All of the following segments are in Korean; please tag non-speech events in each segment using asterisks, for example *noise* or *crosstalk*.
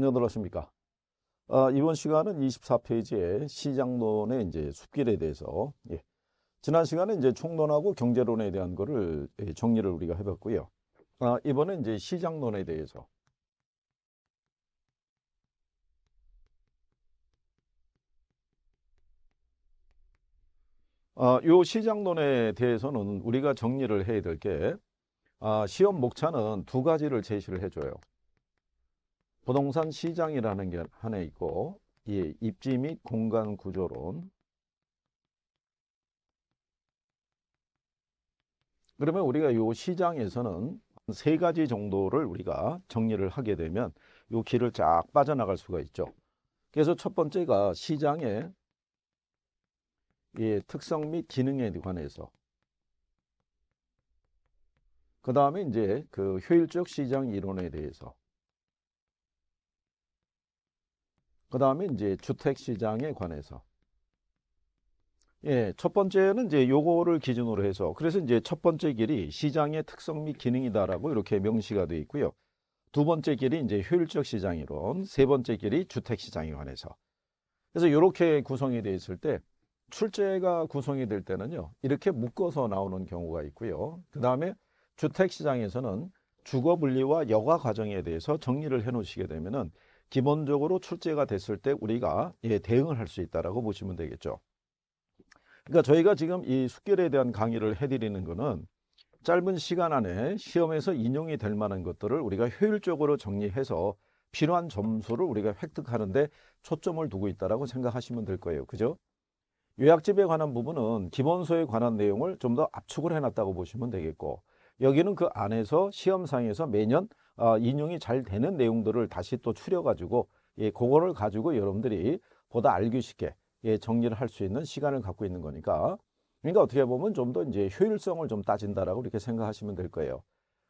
안녕 들었습니까? 아, 이번 시간은 2 4페이지에 시장론의 이제 숲길에 대해서 예. 지난 시간에 이제 총론하고 경제론에 대한 거를 예, 정리를 우리가 해봤고요. 아, 이번에 이제 시장론에 대해서 아, 요 시장론에 대해서는 우리가 정리를 해야 될게 아, 시험 목차는 두 가지를 제시를 해줘요. 부동산 시장이라는 게 하나 있고 예, 입지 및 공간 구조론 그러면 우리가 이 시장에서는 세 가지 정도를 우리가 정리를 하게 되면 이 길을 쫙 빠져나갈 수가 있죠. 그래서 첫 번째가 시장의 예, 특성 및 기능에 관해서 그 다음에 이제 그 효율적 시장 이론에 대해서 그 다음에 이제 주택 시장에 관해서. 예, 첫 번째는 이제 요거를 기준으로 해서 그래서 이제 첫 번째 길이 시장의 특성 및 기능이다라고 이렇게 명시가 되어 있고요. 두 번째 길이 이제 효율적 시장 이론, 세 번째 길이 주택 시장에 관해서. 그래서 이렇게 구성이 되어 있을 때 출제가 구성이 될 때는요. 이렇게 묶어서 나오는 경우가 있고요. 그다음에 주택 시장에서는 주거 분리와 여가 과정에 대해서 정리를 해 놓으시게 되면은 기본적으로 출제가 됐을 때 우리가 예, 대응을 할 수 있다라고 보시면 되겠죠. 그러니까 저희가 지금 이 숙결에 대한 강의를 해드리는 것은 짧은 시간 안에 시험에서 인용이 될 만한 것들을 우리가 효율적으로 정리해서 필요한 점수를 우리가 획득하는데 초점을 두고 있다라고 생각하시면 될 거예요. 그죠? 요약집에 관한 부분은 기본서에 관한 내용을 좀 더 압축을 해놨다고 보시면 되겠고 여기는 그 안에서 시험상에서 매년 어, 인용이 잘 되는 내용들을 다시 또 추려가지고 예, 그거를 가지고 여러분들이 보다 알기 쉽게 예, 정리를 할 수 있는 시간을 갖고 있는 거니까 그러니까 어떻게 보면 좀 더 이제 효율성을 좀 따진다라고 이렇게 생각하시면 될 거예요.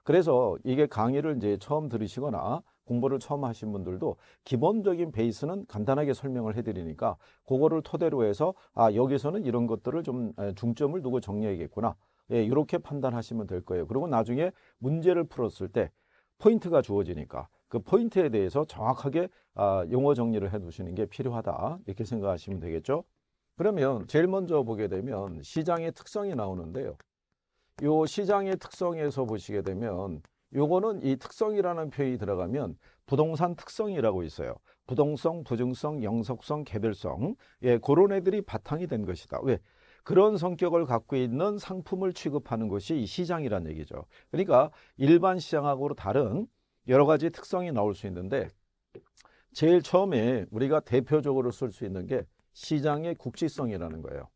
그래서 이게 강의를 이제 처음 들으시거나 공부를 처음 하신 분들도 기본적인 베이스는 간단하게 설명을 해드리니까 그거를 토대로 해서 아 여기서는 이런 것들을 좀 중점을 두고 정리해야겠구나 예, 이렇게 판단하시면 될 거예요. 그리고 나중에 문제를 풀었을 때 포인트가 주어지니까 그 포인트에 대해서 정확하게 아, 용어 정리를 해 두시는 게 필요하다 이렇게 생각하시면 되겠죠. 그러면 제일 먼저 보게 되면 시장의 특성이 나오는데요. 요 시장의 특성에서 보시게 되면 요거는 이 특성이라는 표현이 들어가면 부동산 특성이라고 있어요. 부동성, 부증성, 영속성, 개별성 예, 그런 애들이 바탕이 된 것이다. 왜? 그런 성격을 갖고 있는 상품을 취급하는 것이 시장이란 얘기죠. 그러니까 일반 시장하고 다른 여러 가지 특성이 나올 수 있는데 제일 처음에 우리가 대표적으로 쓸 수 있는 게 시장의 국지성이라는 거예요.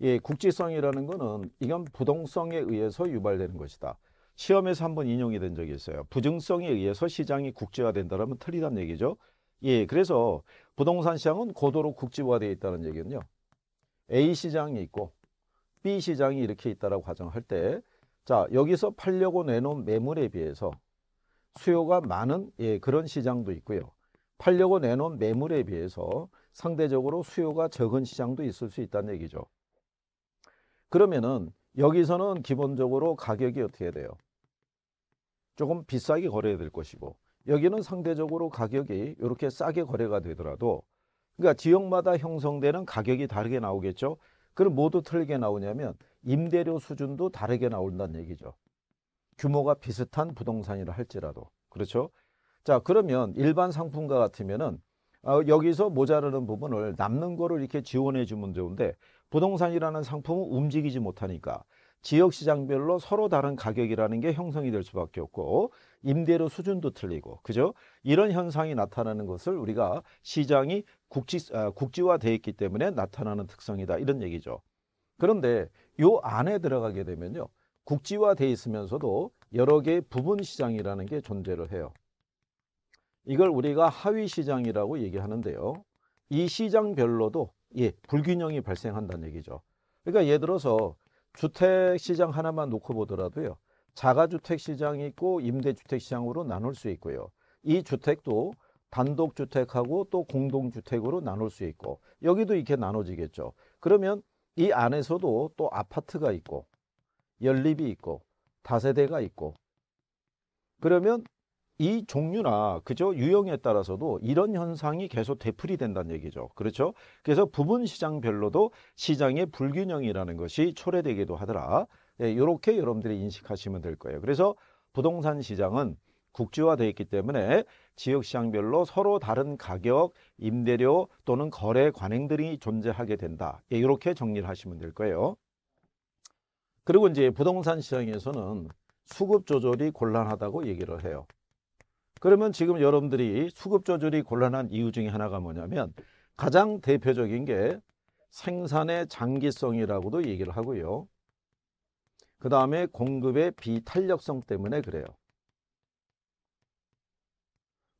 예, 국지성이라는 거는 이건 부동성에 의해서 유발되는 것이다. 시험에서 한번 인용이 된 적이 있어요. 부증성에 의해서 시장이 국제화된다면 틀리다는 얘기죠. 예, 그래서 부동산 시장은 고도로 국지화되어 있다는 얘기는요. A 시장이 있고 B 시장이 이렇게 있다라고 가정할 때, 자 여기서 팔려고 내놓은 매물에 비해서 수요가 많은 예, 그런 시장도 있고요. 팔려고 내놓은 매물에 비해서 상대적으로 수요가 적은 시장도 있을 수 있다는 얘기죠. 그러면은 여기서는 기본적으로 가격이 어떻게 돼요? 조금 비싸게 거래될 것이고 여기는 상대적으로 가격이 이렇게 싸게 거래가 되더라도 그러니까 지역마다 형성되는 가격이 다르게 나오겠죠. 그럼 모두 틀리게 나오냐면 임대료 수준도 다르게 나온다는 얘기죠. 규모가 비슷한 부동산이라 할지라도 그렇죠. 자 그러면 일반 상품과 같으면은 어, 여기서 모자르는 부분을 남는 거를 이렇게 지원해 주면 좋은데 부동산이라는 상품은 움직이지 못하니까 지역 시장별로 서로 다른 가격이라는 게 형성이 될 수밖에 없고 임대료 수준도 틀리고 그죠? 이런 현상이 나타나는 것을 우리가 시장이 국지 아, 국지화돼 있기 때문에 나타나는 특성이다 이런 얘기죠. 그런데 요 안에 들어가게 되면요 국지화돼 있으면서도 여러 개의 부분 시장이라는 게 존재를 해요. 이걸 우리가 하위 시장이라고 얘기하는데요. 이 시장별로도 예 불균형이 발생한다는 얘기죠. 그러니까 예를 들어서 주택 시장 하나만 놓고 보더라도요. 자가주택 시장이 있고 임대주택 시장으로 나눌 수 있고요. 이 주택도 단독주택하고 또 공동주택으로 나눌 수 있고 여기도 이렇게 나눠지겠죠. 그러면 이 안에서도 또 아파트가 있고 연립이 있고 다세대가 있고 그러면 이 종류나 그저 유형에 따라서도 이런 현상이 계속 되풀이 된다는 얘기죠. 그렇죠? 그래서 부분 시장별로도 시장의 불균형이라는 것이 초래되기도 하더라. 이렇게 예, 여러분들이 인식하시면 될 거예요. 그래서 부동산 시장은 국제화되어 있기 때문에 지역 시장별로 서로 다른 가격, 임대료 또는 거래 관행들이 존재하게 된다. 예, 이렇게 정리를 하시면 될 거예요. 그리고 이제 부동산 시장에서는 수급 조절이 곤란하다고 얘기를 해요. 그러면 지금 여러분들이 수급 조절이 곤란한 이유 중에 하나가 뭐냐면 가장 대표적인 게 생산의 장기성이라고도 얘기를 하고요. 그 다음에 공급의 비탄력성 때문에 그래요.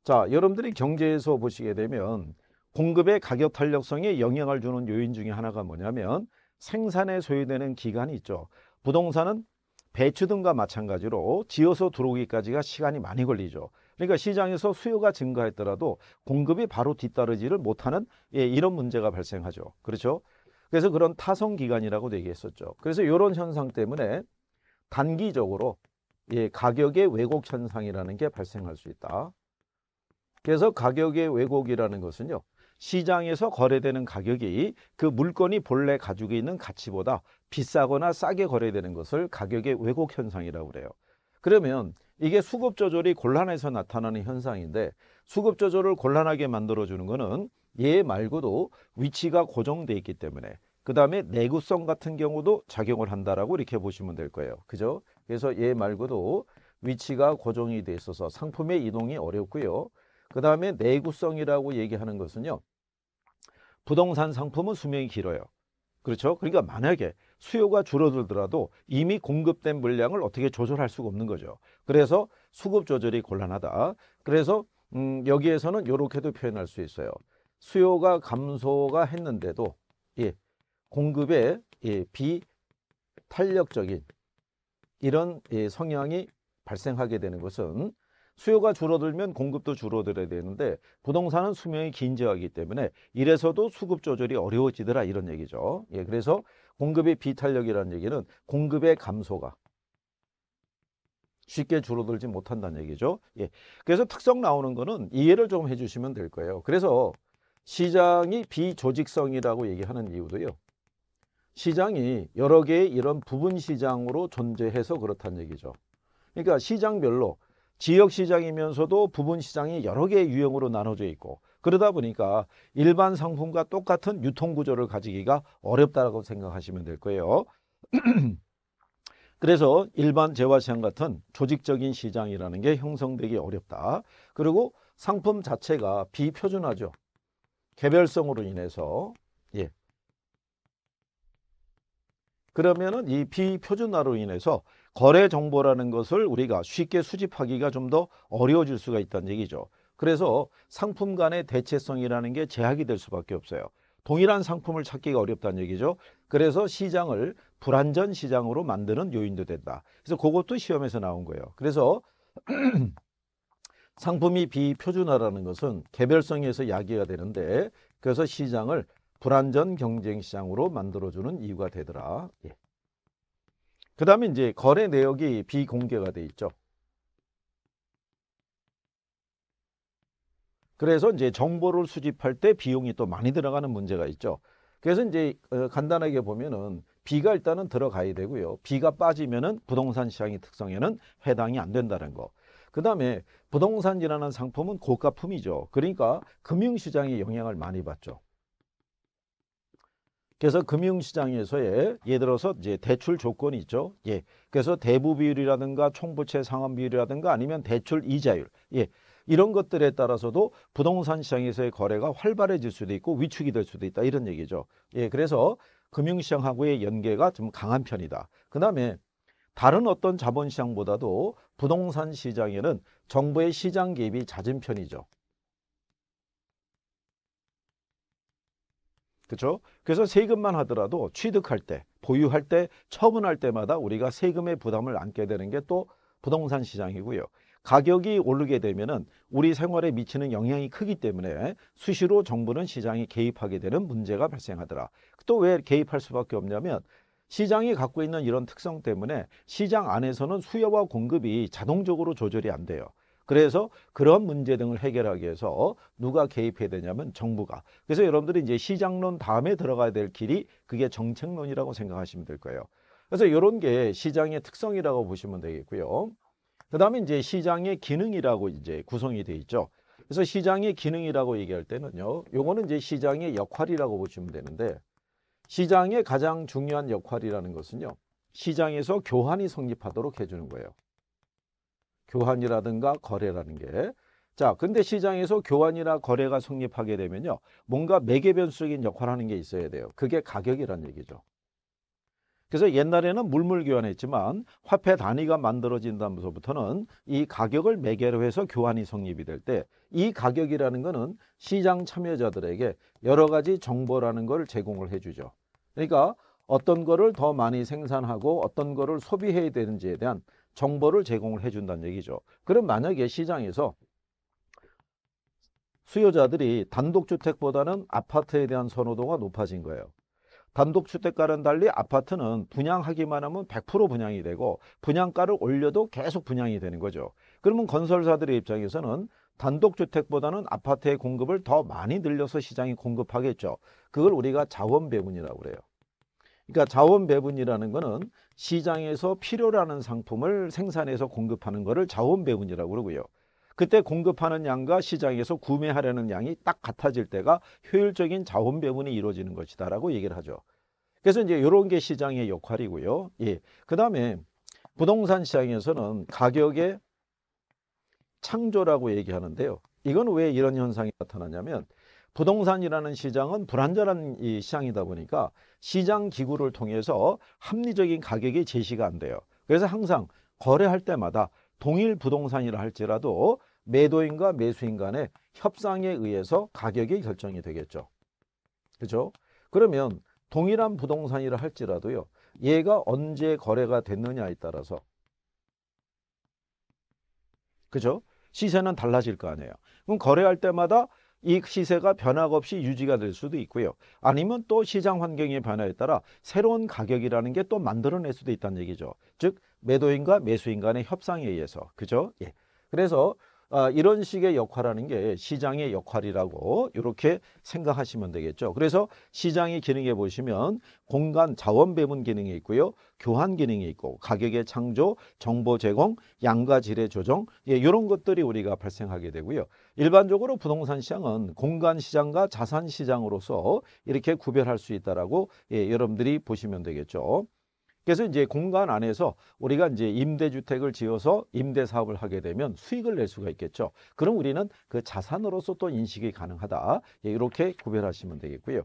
자, 여러분들이 경제에서 보시게 되면 공급의 가격 탄력성에 영향을 주는 요인 중에 하나가 뭐냐면 생산에 소요되는 기간이 있죠. 부동산은 배추 등과 마찬가지로 지어서 들어오기까지가 시간이 많이 걸리죠. 그러니까 시장에서 수요가 증가했더라도 공급이 바로 뒤따르지를 못하는 예, 이런 문제가 발생하죠. 그렇죠? 그래서 그런 타성 기간이라고 얘기했었죠. 그래서 이런 현상 때문에 단기적으로 예, 가격의 왜곡 현상이라는 게 발생할 수 있다. 그래서 가격의 왜곡이라는 것은요. 시장에서 거래되는 가격이 그 물건이 본래 가지고 있는 가치보다 비싸거나 싸게 거래되는 것을 가격의 왜곡 현상이라고 그래요. 그러면 이게 수급 조절이 곤란해서 나타나는 현상인데 수급 조절을 곤란하게 만들어 주는 것은 얘 말고도 위치가 고정돼 있기 때문에 그다음에 내구성 같은 경우도 작용을 한다라고 이렇게 보시면 될 거예요. 그죠? 그래서 얘 말고도 위치가 고정이 돼 있어서 상품의 이동이 어렵고요. 그다음에 내구성이라고 얘기하는 것은요. 부동산 상품은 수명이 길어요. 그렇죠? 그러니까 만약에 수요가 줄어들더라도 이미 공급된 물량을 어떻게 조절할 수가 없는 거죠. 그래서 수급 조절이 곤란하다. 그래서 음, 여기에서는 이렇게도 표현할 수 있어요. 수요가 감소가 했는데도 예, 공급에 예, 비탄력적인 이런 예, 성향이 발생하게 되는 것은 수요가 줄어들면 공급도 줄어들어야 되는데 부동산은 수명이 긴저하기 때문에 이래서도 수급 조절이 어려워지더라 이런 얘기죠. 예, 그래서 공급의 비탄력이라는 얘기는 공급의 감소가 쉽게 줄어들지 못한다는 얘기죠. 예. 그래서 특성 나오는 거는 이해를 좀 해주시면 될 거예요. 그래서 시장이 비조직성이라고 얘기하는 이유도요. 시장이 여러 개의 이런 부분 시장으로 존재해서 그렇다는 얘기죠. 그러니까 시장별로 지역 시장이면서도 부분 시장이 여러 개의 유형으로 나눠져 있고 그러다 보니까 일반 상품과 똑같은 유통구조를 가지기가 어렵다고 생각하시면 될 거예요. *clears throat* 그래서 일반 재화시장 같은 조직적인 시장이라는 게 형성되기 어렵다. 그리고 상품 자체가 비표준화죠. 개별성으로 인해서 예. 그러면은 이 비표준화로 인해서 거래 정보라는 것을 우리가 쉽게 수집하기가 좀 더 어려워질 수가 있다는 얘기죠. 그래서 상품 간의 대체성이라는 게 제약이 될 수밖에 없어요. 동일한 상품을 찾기가 어렵다는 얘기죠. 그래서 시장을 불안전 시장으로 만드는 요인도 된다. 그래서 그것도 시험에서 나온 거예요. 그래서 *clears throat* 상품이 비표준화라는 것은 개별성에서 야기가 되는데 그래서 시장을 불안전 경쟁 시장으로 만들어주는 이유가 되더라. 예. 그 다음에 이제 거래 내역이 비공개가 돼 있죠. 그래서 이제 정보를 수집할 때 비용이 또 많이 들어가는 문제가 있죠. 그래서 이제 어, 간단하게 보면은 비가 일단은 들어가야 되고요. 비가 빠지면은 부동산 시장의 특성에는 해당이 안 된다는 거. 그 다음에 부동산이라는 상품은 고가품이죠. 그러니까 금융시장에 영향을 많이 받죠. 그래서 금융시장에서의 예를 들어서 이제 대출 조건이 있죠. 예. 그래서 대부 비율이라든가 총부채 상환 비율이라든가 아니면 대출 이자율. 예. 이런 것들에 따라서도 부동산 시장에서의 거래가 활발해질 수도 있고 위축이 될 수도 있다 이런 얘기죠. 예, 그래서 금융시장하고의 연계가 좀 강한 편이다. 그 다음에 다른 어떤 자본시장보다도 부동산 시장에는 정부의 시장 개입이 잦은 편이죠. 그렇죠? 그래서 세금만 하더라도 취득할 때, 보유할 때, 처분할 때마다 우리가 세금의 부담을 안게 되는 게 또 부동산 시장이고요. 가격이 오르게 되면은 우리 생활에 미치는 영향이 크기 때문에 수시로 정부는 시장에 개입하게 되는 문제가 발생하더라. 또 왜 개입할 수밖에 없냐면 시장이 갖고 있는 이런 특성 때문에 시장 안에서는 수요와 공급이 자동적으로 조절이 안 돼요. 그래서 그런 문제 등을 해결하기 위해서 누가 개입해야 되냐면 정부가. 그래서 여러분들이 이제 시장론 다음에 들어가야 될 길이 그게 정책론이라고 생각하시면 될 거예요. 그래서 이런 게 시장의 특성이라고 보시면 되겠고요. 그다음에 이제 시장의 기능이라고 이제 구성이 돼 있죠. 그래서 시장의 기능이라고 얘기할 때는요. 요거는 이제 시장의 역할이라고 보시면 되는데 시장의 가장 중요한 역할이라는 것은요. 시장에서 교환이 성립하도록 해 주는 거예요. 교환이라든가 거래라는 게 자, 근데 시장에서 교환이나 거래가 성립하게 되면요. 뭔가 매개 변수적인 역할을 하는 게 있어야 돼요. 그게 가격이라는 얘기죠. 그래서 옛날에는 물물 교환했지만 화폐 단위가 만들어진다면서부터는 이 가격을 매개로 해서 교환이 성립이 될 때 이 가격이라는 것은 시장 참여자들에게 여러 가지 정보라는 걸 제공을 해주죠. 그러니까 어떤 거를 더 많이 생산하고 어떤 거를 소비해야 되는지에 대한 정보를 제공을 해준다는 얘기죠. 그럼 만약에 시장에서 수요자들이 단독주택보다는 아파트에 대한 선호도가 높아진 거예요. 단독주택과는 달리 아파트는 분양하기만 하면 100% 분양이 되고 분양가를 올려도 계속 분양이 되는 거죠. 그러면 건설사들의 입장에서는 단독주택보다는 아파트의 공급을 더 많이 늘려서 시장이 공급하겠죠. 그걸 우리가 자원배분이라고 그래요. 그러니까 자원배분이라는 거는 시장에서 필요로 하는 상품을 생산해서 공급하는 거를 자원배분이라고 그러고요. 그때 공급하는 양과 시장에서 구매하려는 양이 딱 같아질 때가 효율적인 자원 배분이 이루어지는 것이다라고 얘기를 하죠. 그래서 이제 이런 게 시장의 역할이고요. 예. 그다음에 부동산 시장에서는 가격의 창조라고 얘기하는데요. 이건 왜 이런 현상이 나타나냐면 부동산이라는 시장은 불안전한 이 시장이다 보니까 시장 기구를 통해서 합리적인 가격이 제시가 안 돼요. 그래서 항상 거래할 때마다 동일 부동산이라 할지라도 매도인과 매수인 간의 협상에 의해서 가격이 결정이 되겠죠. 그죠 그러면 동일한 부동산이라 할지라도요. 얘가 언제 거래가 됐느냐에 따라서 그죠? 시세는 달라질 거 아니에요. 그럼 거래할 때마다 이 시세가 변화 없이 유지가 될 수도 있고요. 아니면 또 시장 환경의 변화에 따라 새로운 가격이라는 게 또 만들어낼 수도 있다는 얘기죠. 즉 매도인과 매수인 간의 협상에 의해서 그죠? 예. 그래서 아, 이런 식의 역할하는 게 시장의 역할이라고 이렇게 생각하시면 되겠죠. 그래서 시장의 기능에 보시면 공간 자원 배분 기능이 있고요. 교환 기능이 있고 가격의 창조, 정보 제공, 양가 질의 조정 예, 이런 것들이 우리가 발생하게 되고요. 일반적으로 부동산 시장은 공간 시장과 자산 시장으로서 이렇게 구별할 수 있다라고 예, 여러분들이 보시면 되겠죠. 그래서 이제 공간 안에서 우리가 이제 임대주택을 지어서 임대 사업을 하게 되면 수익을 낼 수가 있겠죠. 그럼 우리는 그 자산으로서 또 인식이 가능하다. 예, 이렇게 구별하시면 되겠고요.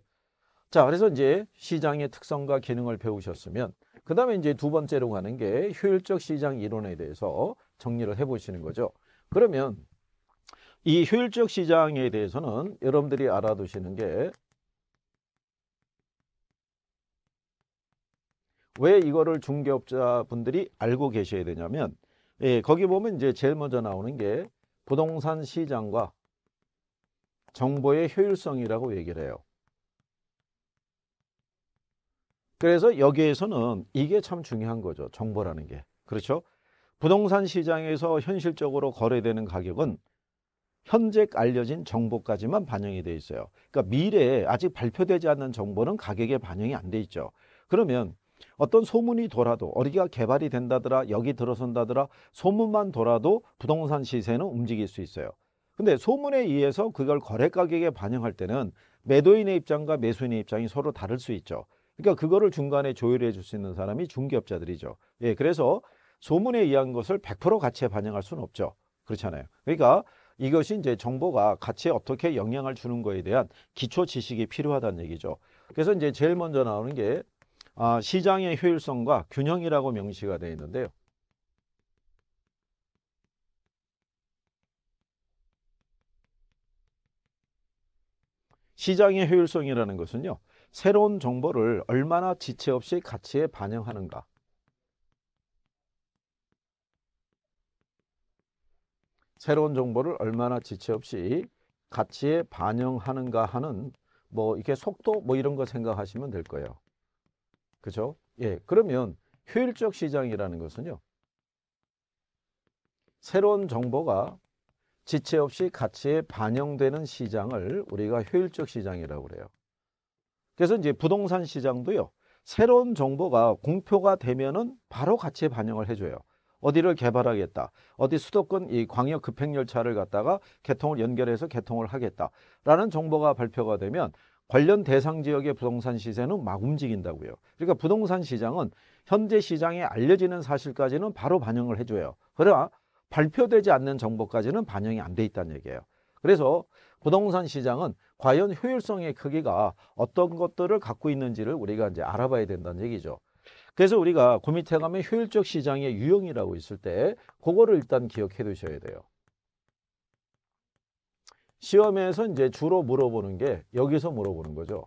자, 그래서 이제 시장의 특성과 기능을 배우셨으면 그 다음에 이제 두 번째로 가는 게 효율적 시장 이론에 대해서 정리를 해보시는 거죠. 그러면 이 효율적 시장에 대해서는 여러분들이 알아두시는 게왜 이거를 중개업자분들이 알고 계셔야 되냐면 예, 거기 보면 이제 제일 먼저 나오는 게 부동산 시장과 정보의 효율성이라고 얘기를 해요. 그래서 여기에서는 이게 참 중요한 거죠. 정보라는 게. 그렇죠? 부동산 시장에서 현실적으로 거래되는 가격은 현재 알려진 정보까지만 반영이 돼 있어요. 그러니까 미래에 아직 발표되지 않는 정보는 가격에 반영이 안 돼 있죠. 그러면 어떤 소문이 돌아도 어디가 개발이 된다더라 여기 들어선다더라 소문만 돌아도 부동산 시세는 움직일 수 있어요. 근데 소문에 의해서 그걸 거래 가격에 반영할 때는 매도인의 입장과 매수인의 입장이 서로 다를 수 있죠. 그러니까 그거를 중간에 조율해 줄 수 있는 사람이 중개업자들이죠. 예, 그래서 소문에 의한 것을 100% 가치에 반영할 수는 없죠. 그렇잖아요. 그러니까 이것이 이제 정보가 가치에 어떻게 영향을 주는 거에 대한 기초 지식이 필요하다는 얘기죠. 그래서 이제 제일 먼저 나오는 게 아, 시장의 효율성과 균형이라고 명시가 되어 있는데요. 시장의 효율성이라는 것은요. 새로운 정보를 얼마나 지체 없이 가치에 반영하는가. 새로운 정보를 얼마나 지체 없이 가치에 반영하는가 하는 뭐 이렇게 속도 뭐 이런 거 생각하시면 될 거예요. 그죠? 렇 예. 그러면 효율적 시장이라는 것은요. 새로운 정보가 지체 없이 가치에 반영되는 시장을 우리가 효율적 시장이라고 그래요. 그래서 이제 부동산 시장도요. 새로운 정보가 공표가 되면은 바로 가치에 반영을 해줘요. 어디를 개발하겠다. 어디 수도권 이 광역 급행 열차를 갖다가 개통을 연결해서 개통을 하겠다라는 정보가 발표가 되면 관련 대상 지역의 부동산 시세는 막 움직인다고요. 그러니까 부동산 시장은 현재 시장에 알려지는 사실까지는 바로 반영을 해줘요. 그러나 발표되지 않는 정보까지는 반영이 안 돼 있다는 얘기예요. 그래서 부동산 시장은 과연 효율성의 크기가 어떤 것들을 갖고 있는지를 우리가 이제 알아봐야 된다는 얘기죠. 그래서 우리가 고밑에 가면 효율적 시장의 유형이라고 있을 때 그거를 일단 기억해 두셔야 돼요. 시험에서 이제 주로 물어보는 게 여기서 물어보는 거죠.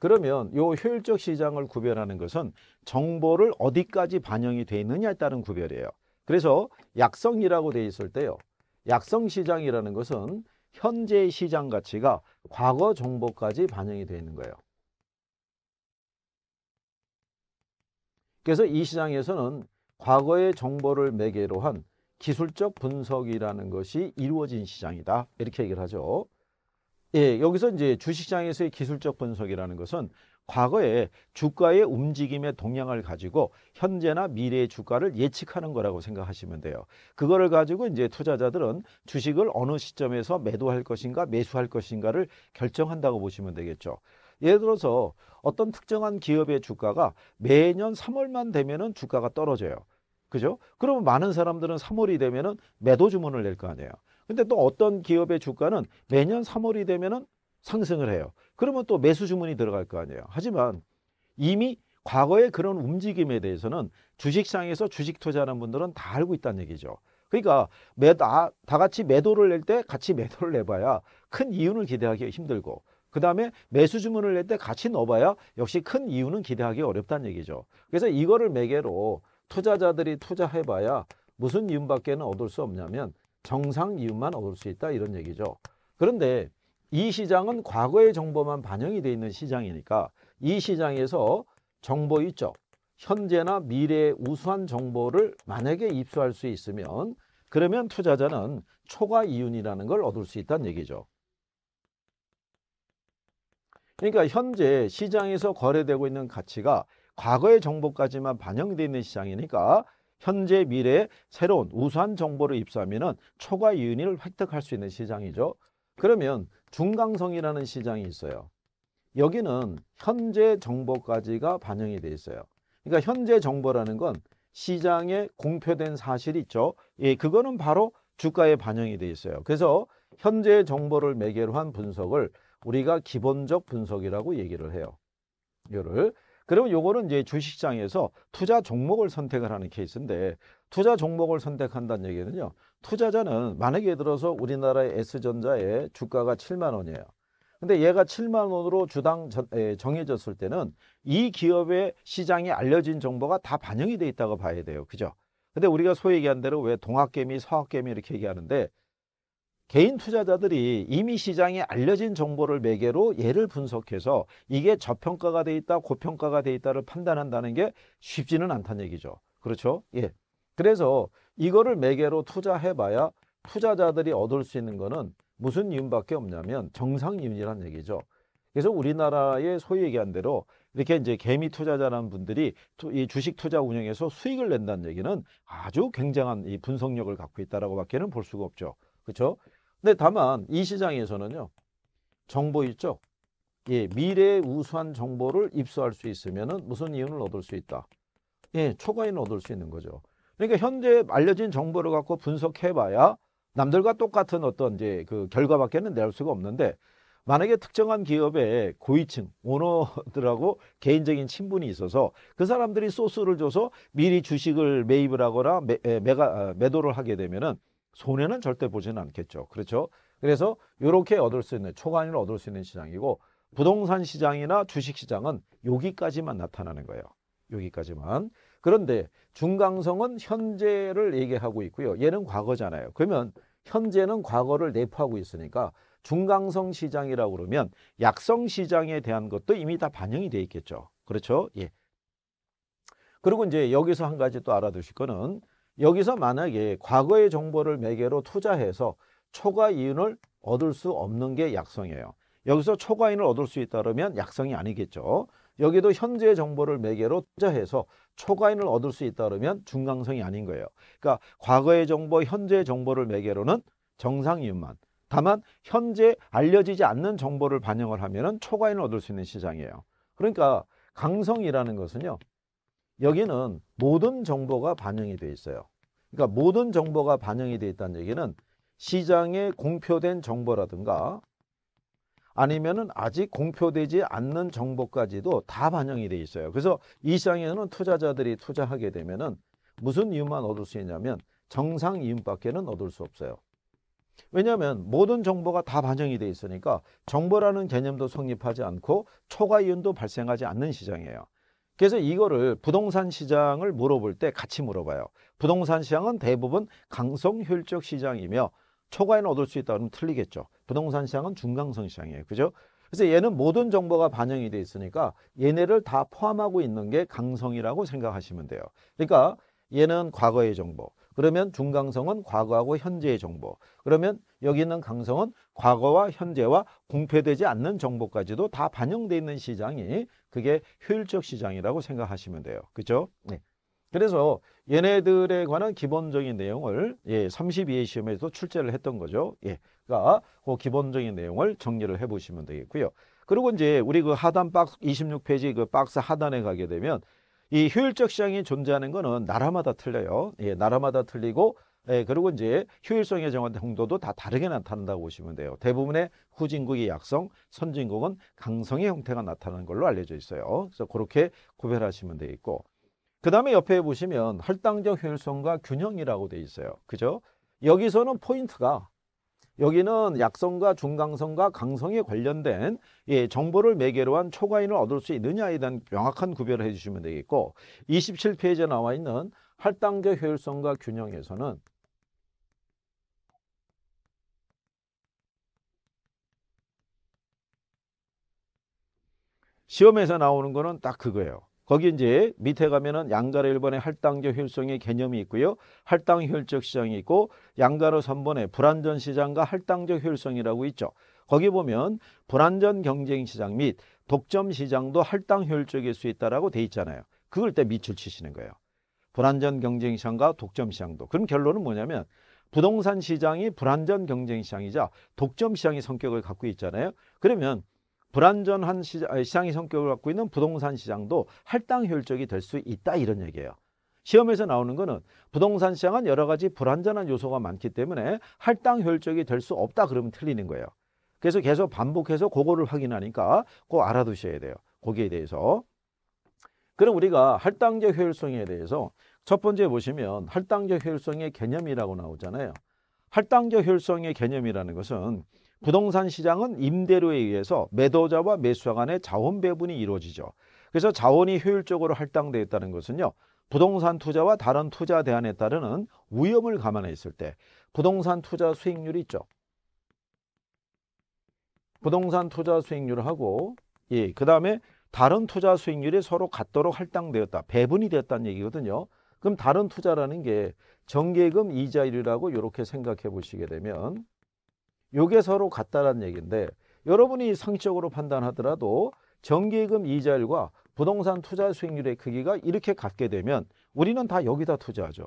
그러면 요 효율적 시장을 구별하는 것은 정보를 어디까지 반영이 돼 있느냐에 따른 구별이에요. 그래서 약성이라고 돼 있을 때요. 약성 시장이라는 것은 현재의 시장 가치가 과거 정보까지 반영이 되어 있는 거예요. 그래서 이 시장에서는 과거의 정보를 매개로 한 기술적 분석이라는 것이 이루어진 시장이다. 이렇게 얘기를 하죠. 예, 여기서 이제 주식시장에서의 기술적 분석이라는 것은 과거에 주가의 움직임의 동향을 가지고 현재나 미래의 주가를 예측하는 거라고 생각하시면 돼요. 그거를 가지고 이제 투자자들은 주식을 어느 시점에서 매도할 것인가 매수할 것인가를 결정한다고 보시면 되겠죠. 예를 들어서 어떤 특정한 기업의 주가가 매년 3월만 되면은 주가가 떨어져요. 그죠? 그러면 많은 사람들은 3월이 되면은 매도 주문을 낼 거 아니에요. 근데 또 어떤 기업의 주가는 매년 3월이 되면은 상승을 해요. 그러면 또 매수 주문이 들어갈 거 아니에요. 하지만 이미 과거의 그런 움직임에 대해서는 주식상에서 주식 투자하는 분들은 다 알고 있다는 얘기죠. 그러니까 매, 다, 아, 다 같이 매도를 낼 때 같이 *laughs* 매도를 내봐야 큰 이윤을 기대하기 힘들고 그 다음에 매수 주문을 낼 때 같이 넣어봐야 역시 큰 이윤은 기대하기 어렵다는 얘기죠. 그래서 이거를 매개로 투자자들이 투자해봐야 무슨 이윤밖에는 얻을 수 없냐면 정상 이윤만 얻을 수 있다 이런 얘기죠. 그런데 이 시장은 과거의 정보만 반영이 돼 있는 시장이니까 이 시장에서 정보 있죠. 현재나 미래의 우수한 정보를 만약에 입수할 수 있으면 그러면 투자자는 초과 이윤이라는 걸 얻을 수 있다는 얘기죠. 그러니까 현재 시장에서 거래되고 있는 가치가 과거의 정보까지만 반영되어 있는 시장이니까 현재 미래에 새로운 우수한 정보를 입수하면 초과 유인을 획득할 수 있는 시장이죠. 그러면 중강성이라는 시장이 있어요. 여기는 현재 정보까지가 반영이 되어 있어요. 그러니까 현재 정보라는 건 시장에 공표된 사실이 있죠. 예, 그거는 바로 주가에 반영이 되어 있어요. 그래서 현재 정보를 매개로 한 분석을 우리가 기본적 분석이라고 얘기를 해요. 이거를 그러면 요거는 이제 주식시장에서 투자 종목을 선택을 하는 케이스인데 투자 종목을 선택한다는 얘기는요. 투자자는 만약에 들어서 우리나라의 S전자의 주가가 7만 원이에요. 근데 얘가 7만 원으로 주당 정해졌을 때는 이 기업의 시장에 알려진 정보가 다 반영이 돼 있다고 봐야 돼요. 그죠? 근데 우리가 소위 얘기한 대로 왜 동학개미, 서학개미 이렇게 얘기하는데 개인 투자자들이 이미 시장에 알려진 정보를 매개로 예를 분석해서 이게 저평가가 돼 있다, 고평가가 돼 있다를 판단한다는 게 쉽지는 않다는 얘기죠. 그렇죠? 예. 그래서 이거를 매개로 투자해봐야 투자자들이 얻을 수 있는 거는 무슨 이윤밖에 없냐면 정상 이윤이란 얘기죠. 그래서 우리나라의 소위 얘기한 대로 이렇게 이제 개미 투자자라는 분들이 이 주식 투자 운영에서 수익을 낸다는 얘기는 아주 굉장한 이 분석력을 갖고 있다라고밖에는 볼 수가 없죠. 그렇죠? 근데 네, 다만 이 시장에서는요. 정보 있죠. 예, 미래의 우수한 정보를 입수할 수 있으면 무슨 이윤을 얻을 수 있다. 예, 초과인 얻을 수 있는 거죠. 그러니까 현재 알려진 정보를 갖고 분석해봐야 남들과 똑같은 어떤 이제 그 결과밖에는 낼 수가 없는데 만약에 특정한 기업의 고위층 오너들하고 개인적인 친분이 있어서 그 사람들이 소스를 줘서 미리 주식을 매입을 하거나 매, 예, 매가, 아, 매도를 하게 되면은 손해는 절대 보지는 않겠죠. 그렇죠? 그래서 이렇게 얻을 수 있는 초과인을 얻을 수 있는 시장이고 부동산 시장이나 주식 시장은 여기까지만 나타나는 거예요. 여기까지만. 그런데 중강성은 현재를 얘기하고 있고요. 얘는 과거잖아요. 그러면 현재는 과거를 내포하고 있으니까 중강성 시장이라고 그러면 약성 시장에 대한 것도 이미 다 반영이 돼 있겠죠. 그렇죠? 예. 그리고 이제 여기서 한 가지 또 알아두실 거는 여기서 만약에 과거의 정보를 매개로 투자해서 초과 이윤을 얻을 수 없는 게 약성이에요. 여기서 초과 이윤을 얻을 수 있다면 약성이 아니겠죠. 여기도 현재의 정보를 매개로 투자해서 초과인을 얻을 수 있다면 중강성이 아닌 거예요. 그러니까 과거의 정보, 현재의 정보를 매개로는 정상이윤만 다만 현재 알려지지 않는 정보를 반영을 하면 초과인을 얻을 수 있는 시장이에요. 그러니까 강성이라는 것은요. 여기는 모든 정보가 반영이 돼 있어요. 그러니까 모든 정보가 반영이 돼 있다는 얘기는 시장에 공표된 정보라든가 아니면은 아직 공표되지 않는 정보까지도 다 반영이 돼 있어요. 그래서 이 시장에는 투자자들이 투자하게 되면은 무슨 이유만 얻을 수 있냐면 정상 이윤밖에는 얻을 수 없어요. 왜냐하면 모든 정보가 다 반영이 돼 있으니까 정보라는 개념도 성립하지 않고 초과 이윤도 발생하지 않는 시장이에요. 그래서 이거를 부동산 시장을 물어볼 때 같이 물어봐요. 부동산 시장은 대부분 강성 효율적 시장이며 초과에는 얻을 수 있다 그면 틀리겠죠. 부동산 시장은 중강성 시장이에요. 그죠? 그래서 얘는 모든 정보가 반영이 돼 있으니까 얘네를 다 포함하고 있는 게 강성이라고 생각하시면 돼요. 그러니까 얘는 과거의 정보. 그러면 중강성은 과거하고 현재의 정보. 그러면 여기 있는 강성은 과거와 현재와 공표되지 않는 정보까지도 다 반영돼 있는 시장이 그게 효율적 시장이라고 생각하시면 돼요. 그죠? 네. 그래서 얘네들에 관한 기본적인 내용을 예, 32회 시험에서 출제를 했던 거죠. 예. 그러니까 그 기본적인 내용을 정리를 해 보시면 되겠고요. 그리고 이제 우리 그 하단 박스 26페이지 그 박스 하단에 가게 되면 이 효율적 시장이 존재하는 거는 나라마다 틀려요. 예, 나라마다 틀리고 예, 그리고 이제 효율성에 정한 형도도 다 다르게 나타난다고 보시면 돼요. 대부분의 후진국의 약성, 선진국은 강성의 형태가 나타나는 걸로 알려져 있어요. 그래서 그렇게 구별하시면 되겠고. 그 다음에 옆에 보시면 할당적 효율성과 균형이라고 돼 있어요. 그죠? 여기서는 포인트가 여기는 약성과 중강성과 강성에 관련된 예, 정보를 매개로 한 초과인을 얻을 수 있느냐에 대한 명확한 구별을 해주시면 되겠고 27페이지에 나와 있는 할당적 효율성과 균형에서는 시험에서 나오는 거는 딱 그거예요. 거기 이제 밑에 가면은 양가로 1번에 할당적 효율성의 개념이 있고요. 할당 효율적 시장이 있고 양가로 3번에 불안전 시장과 할당적 효율성이라고 있죠. 거기 보면 불안전 경쟁 시장 및 독점 시장도 할당 효율적일 수 있다라고 돼 있잖아요. 그걸 때 밑줄 치시는 거예요. 불안전 경쟁 시장과 독점 시장도. 그럼 결론은 뭐냐면 부동산 시장이 불안전 경쟁 시장이자 독점 시장의 성격을 갖고 있잖아요. 그러면 불안전한 시장, 의 성격을 갖고 있는 부동산 시장도 할당 효율적이 될 수 있다 이런 얘기예요. 시험에서 나오는 거는 부동산 시장은 여러 가지 불안전한 요소가 많기 때문에 할당 효율적이 될 수 없다 그러면 틀리는 거예요. 그래서 계속 반복해서 그거를 확인하니까 꼭 알아두셔야 돼요. 거기에 대해서. 그럼 우리가 할당제 효율성에 대해서 첫 번째 보시면 할당제 효율성의 개념이라고 나오잖아요. 할당제 효율성의 개념이라는 것은 부동산 시장은 임대료에 의해서 매도자와 매수자 간의 자원 배분이 이루어지죠. 그래서 자원이 효율적으로 할당되어 있다는 것은요. 부동산 투자와 다른 투자 대안에 따르는 위험을 감안해 있을 때 부동산 투자 수익률이 있죠. 부동산 투자 수익률하고 예, 그 다음에 다른 투자 수익률이 서로 같도록 할당되었다. 배분이 됐다는 얘기거든요. 그럼 다른 투자라는 게 정계금 이자율이라고 이렇게 생각해 보시게 되면 요게 서로 같다라는 얘기인데 여러분이 상식적으로 판단하더라도 정기금 이자율과 부동산 투자 수익률의 크기가 이렇게 같게 되면 우리는 다 여기다 투자하죠.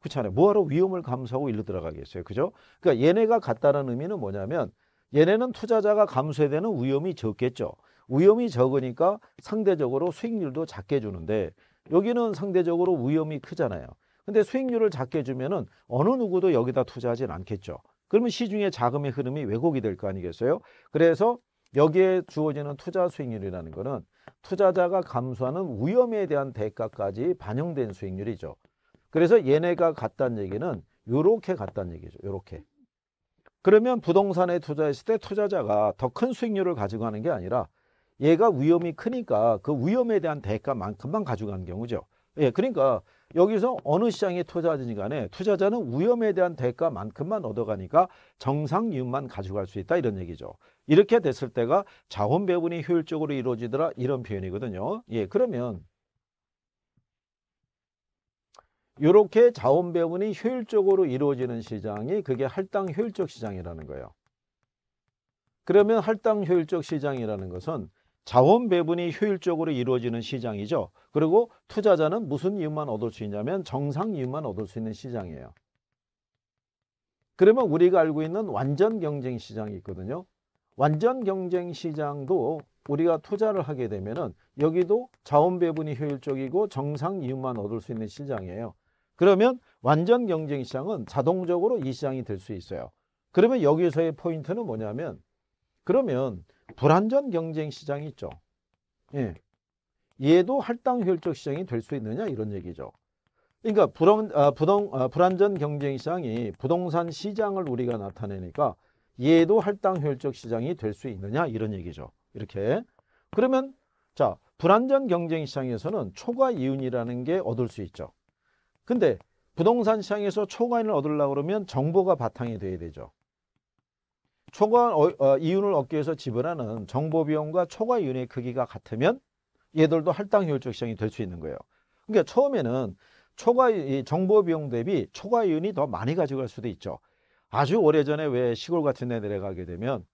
그렇잖아요. 뭐하러 위험을 감수하고 일로 들어가겠어요. 그죠? 그러니까 얘네가 같다는 의미는 뭐냐면 얘네는 투자자가 감수해야 되는 위험이 적겠죠. 위험이 적으니까 상대적으로 수익률도 작게 주는데 여기는 상대적으로 위험이 크잖아요. 근데 수익률을 작게 주면은 어느 누구도 여기다 투자하진 않겠죠. 그러면 시중의 자금의 흐름이 왜곡이 될 거 아니겠어요? 그래서 여기에 주어지는 투자 수익률이라는 것은 투자자가 감수하는 위험에 대한 대가까지 반영된 수익률이죠. 그래서 얘네가 갔다는 얘기는 이렇게갔다는 얘기죠. 이렇게 그러면 부동산에 투자했을 때 투자자가 더 큰 수익률을 가지고 가는 게 아니라 얘가 위험이 크니까 그 위험에 대한 대가만큼만 가져가는 경우죠. 예, 그러니까 여기서 어느 시장에 투자하든지 간에 투자자는 위험에 대한 대가만큼만 얻어가니까 정상 이윤만 가져갈 수 있다 이런 얘기죠. 이렇게 됐을 때가 자원 배분이 효율적으로 이루어지더라 이런 표현이거든요. 예, 그러면 이렇게 자원 배분이 효율적으로 이루어지는 시장이 그게 할당 효율적 시장이라는 거예요. 그러면 할당 효율적 시장이라는 것은 자원 배분이 효율적으로 이루어지는 시장이죠. 그리고 투자자는 무슨 이유만 얻을 수 있냐면 정상 이유만 얻을 수 있는 시장이에요. 그러면 우리가 알고 있는 완전 경쟁 시장이 있거든요. 완전 경쟁 시장도 우리가 투자를 하게 되면은 여기도 자원 배분이 효율적이고 정상 이윤만 얻을 수 있는 시장이에요. 그러면 완전 경쟁 시장은 자동적으로 이 시장이 될 수 있어요. 그러면 여기서의 포인트는 뭐냐면 그러면 불완전 경쟁 시장이 있죠. 예. 얘도 할당 효율적 시장이 될 수 있느냐 이런 얘기죠. 그러니까 불안, 아, 부동, 아, 불안전 경쟁 시장이 부동산 시장을 우리가 나타내니까 얘도 할당 효율적 시장이 될 수 있느냐 이런 얘기죠. 이렇게 그러면 자 불안전 경쟁 시장에서는 초과 이윤이라는 게 얻을 수 있죠. 근데 부동산 시장에서 초과인을 얻으려고 그러면 정보가 바탕이 돼야 되죠. 초과 어, 어, 이윤을 얻기 위해서 지불하는 정보비용과 초과 이윤의 크기가 같으면 얘들도 할당 효율적 시장이 될 수 있는 거예요. 그러니까 처음에는 초과 이 정보비용 대비 초과 이윤이 더 많이 가지고갈 수도 있죠. 아주 오래전에 왜 시골 같은 데 내려가게 되면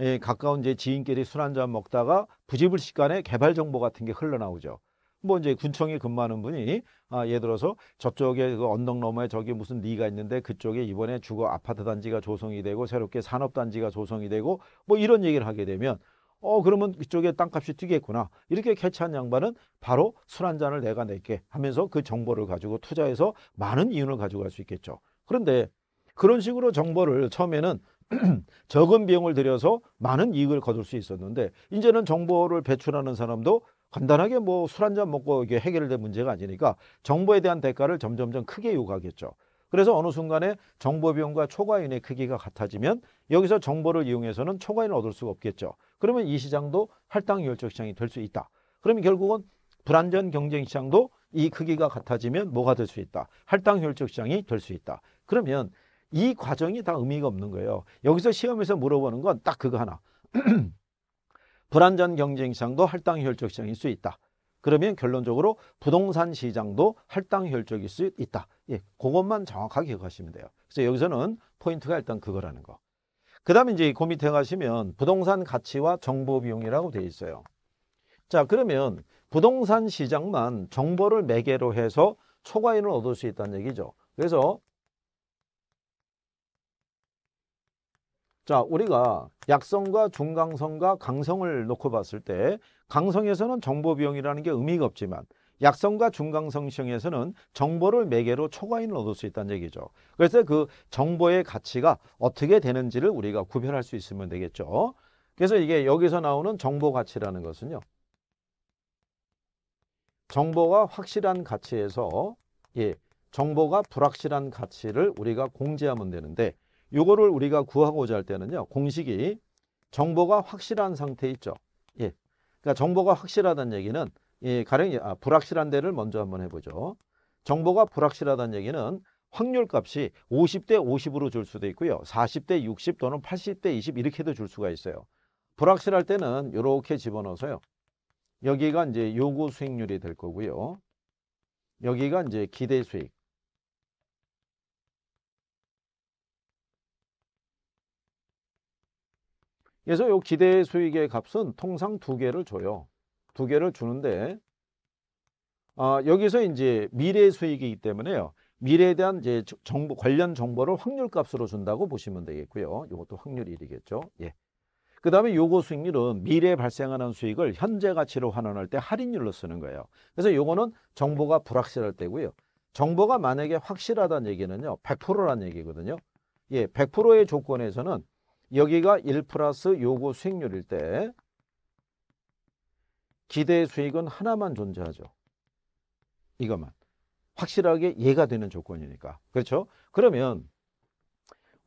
예, 가까운 이제 지인끼리 술 한잔 먹다가 부지불식간에 개발 정보 같은 게 흘러나오죠. 뭐 이제 군청에 근무하는 분이 아, 예를 들어서 저쪽에 그 언덕 너머에 저기 무슨 리가 있는데 그쪽에 이번에 주거 아파트 단지가 조성이 되고 새롭게 산업 단지가 조성이 되고 뭐 이런 얘기를 하게 되면 어 그러면 이쪽에 땅값이 뛰겠구나 이렇게 캐치한 양반은 바로 술 한 잔을 내가 낼게 하면서 그 정보를 가지고 투자해서 많은 이윤을 가져갈 수 있겠죠. 그런데 그런 식으로 정보를 처음에는 적은 *clears throat* 비용을 들여서 많은 이익을 거둘 수 있었는데 이제는 정보를 배출하는 사람도 간단하게 뭐 술한잔 먹고 이게 해결될 문제가 아니니까 정보에 대한 대가를 점점점 크게 요구하겠죠. 그래서 어느 순간에 정보 비용과 초과인의 크기가 같아지면 여기서 정보를 이용해서는 초과인을 얻을 수가 없겠죠. 그러면 이 시장도 할당 열적 시장이 될 수 있다. 그러면 결국은 불안전 경쟁 시장도 이 크기가 같아지면 뭐가 될 수 있다. 할당 효율적 시장이 될 수 있다. 그러면 이 과정이 다 의미가 없는 거예요. 여기서 시험에서 물어보는 건 딱 그거 하나. *clears throat* 불안전 경쟁 시장도 할당 혈적 시장일 수 있다. 그러면 결론적으로 부동산 시장도 할당 혈적일 수 있다. 예, 그것만 정확하게 기억하시면 돼요. 그래서 여기서는 포인트가 일단 그거라는 거. 그 다음에 이제 그 밑에 가시면 부동산 가치와 정보 비용이라고 되어 있어요. 자, 그러면 부동산 시장만 정보를 매개로 해서 초과인을 얻을 수 있다는 얘기죠. 그래서 자, 우리가 약성과 중강성과 강성을 놓고 봤을 때 강성에서는 정보 비용이라는 게 의미가 없지만 약성과 중강성 시험에서는 정보를 매개로 초과인을 얻을 수 있다는 얘기죠. 그래서 그 정보의 가치가 어떻게 되는지를 우리가 구별할 수 있으면 되겠죠. 그래서 이게 여기서 나오는 정보 가치라는 것은요. 정보가 확실한 가치에서 예, 정보가 불확실한 가치를 우리가 공제하면 되는데 요거를 우리가 구하고자 할 때는요. 공식이 정보가 확실한 상태 있죠. 예. 그러니까 정보가 확실하다는 얘기는 예, 가령 아, 불확실한 데를 먼저 한번 해보죠. 정보가 불확실하다는 얘기는 확률 값이 50대 50으로 줄 수도 있고요. 40대 60 또는 80대 20 이렇게도 줄 수가 있어요. 불확실할 때는 이렇게 집어넣어서요. 여기가 이제 요구 수익률이 될 거고요. 여기가 이제 기대 수익. 그래서 요 기대 수익의 값은 통상 두 개를 줘요. 두 개를 주는데 어, 여기서 이제 미래 수익이기 때문에요. 미래에 대한 이제 정보 관련 정보를 확률 값으로 준다고 보시면 되겠고요. 이것도 확률일이겠죠. 예. 그 다음에 요거 수익률은 미래에 발생하는 수익을 현재 가치로 환원할 때 할인율로 쓰는 거예요. 그래서 요거는 정보가 불확실할 때고요. 정보가 만약에 확실하다는 얘기는요. 100%라는 얘기거든요. 예, 100%의 조건에서는 여기가 1 플러스 요구 수익률일 때 기대 수익은 하나만 존재하죠. 이것만. 확실하게 예가 되는 조건이니까. 그렇죠? 그러면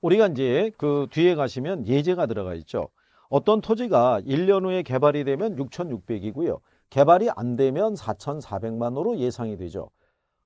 우리가 이제 그 뒤에 가시면 예제가 들어가 있죠. 어떤 토지가 1년 후에 개발이 되면 6,600이고요. 개발이 안 되면 4,400만으로 예상이 되죠.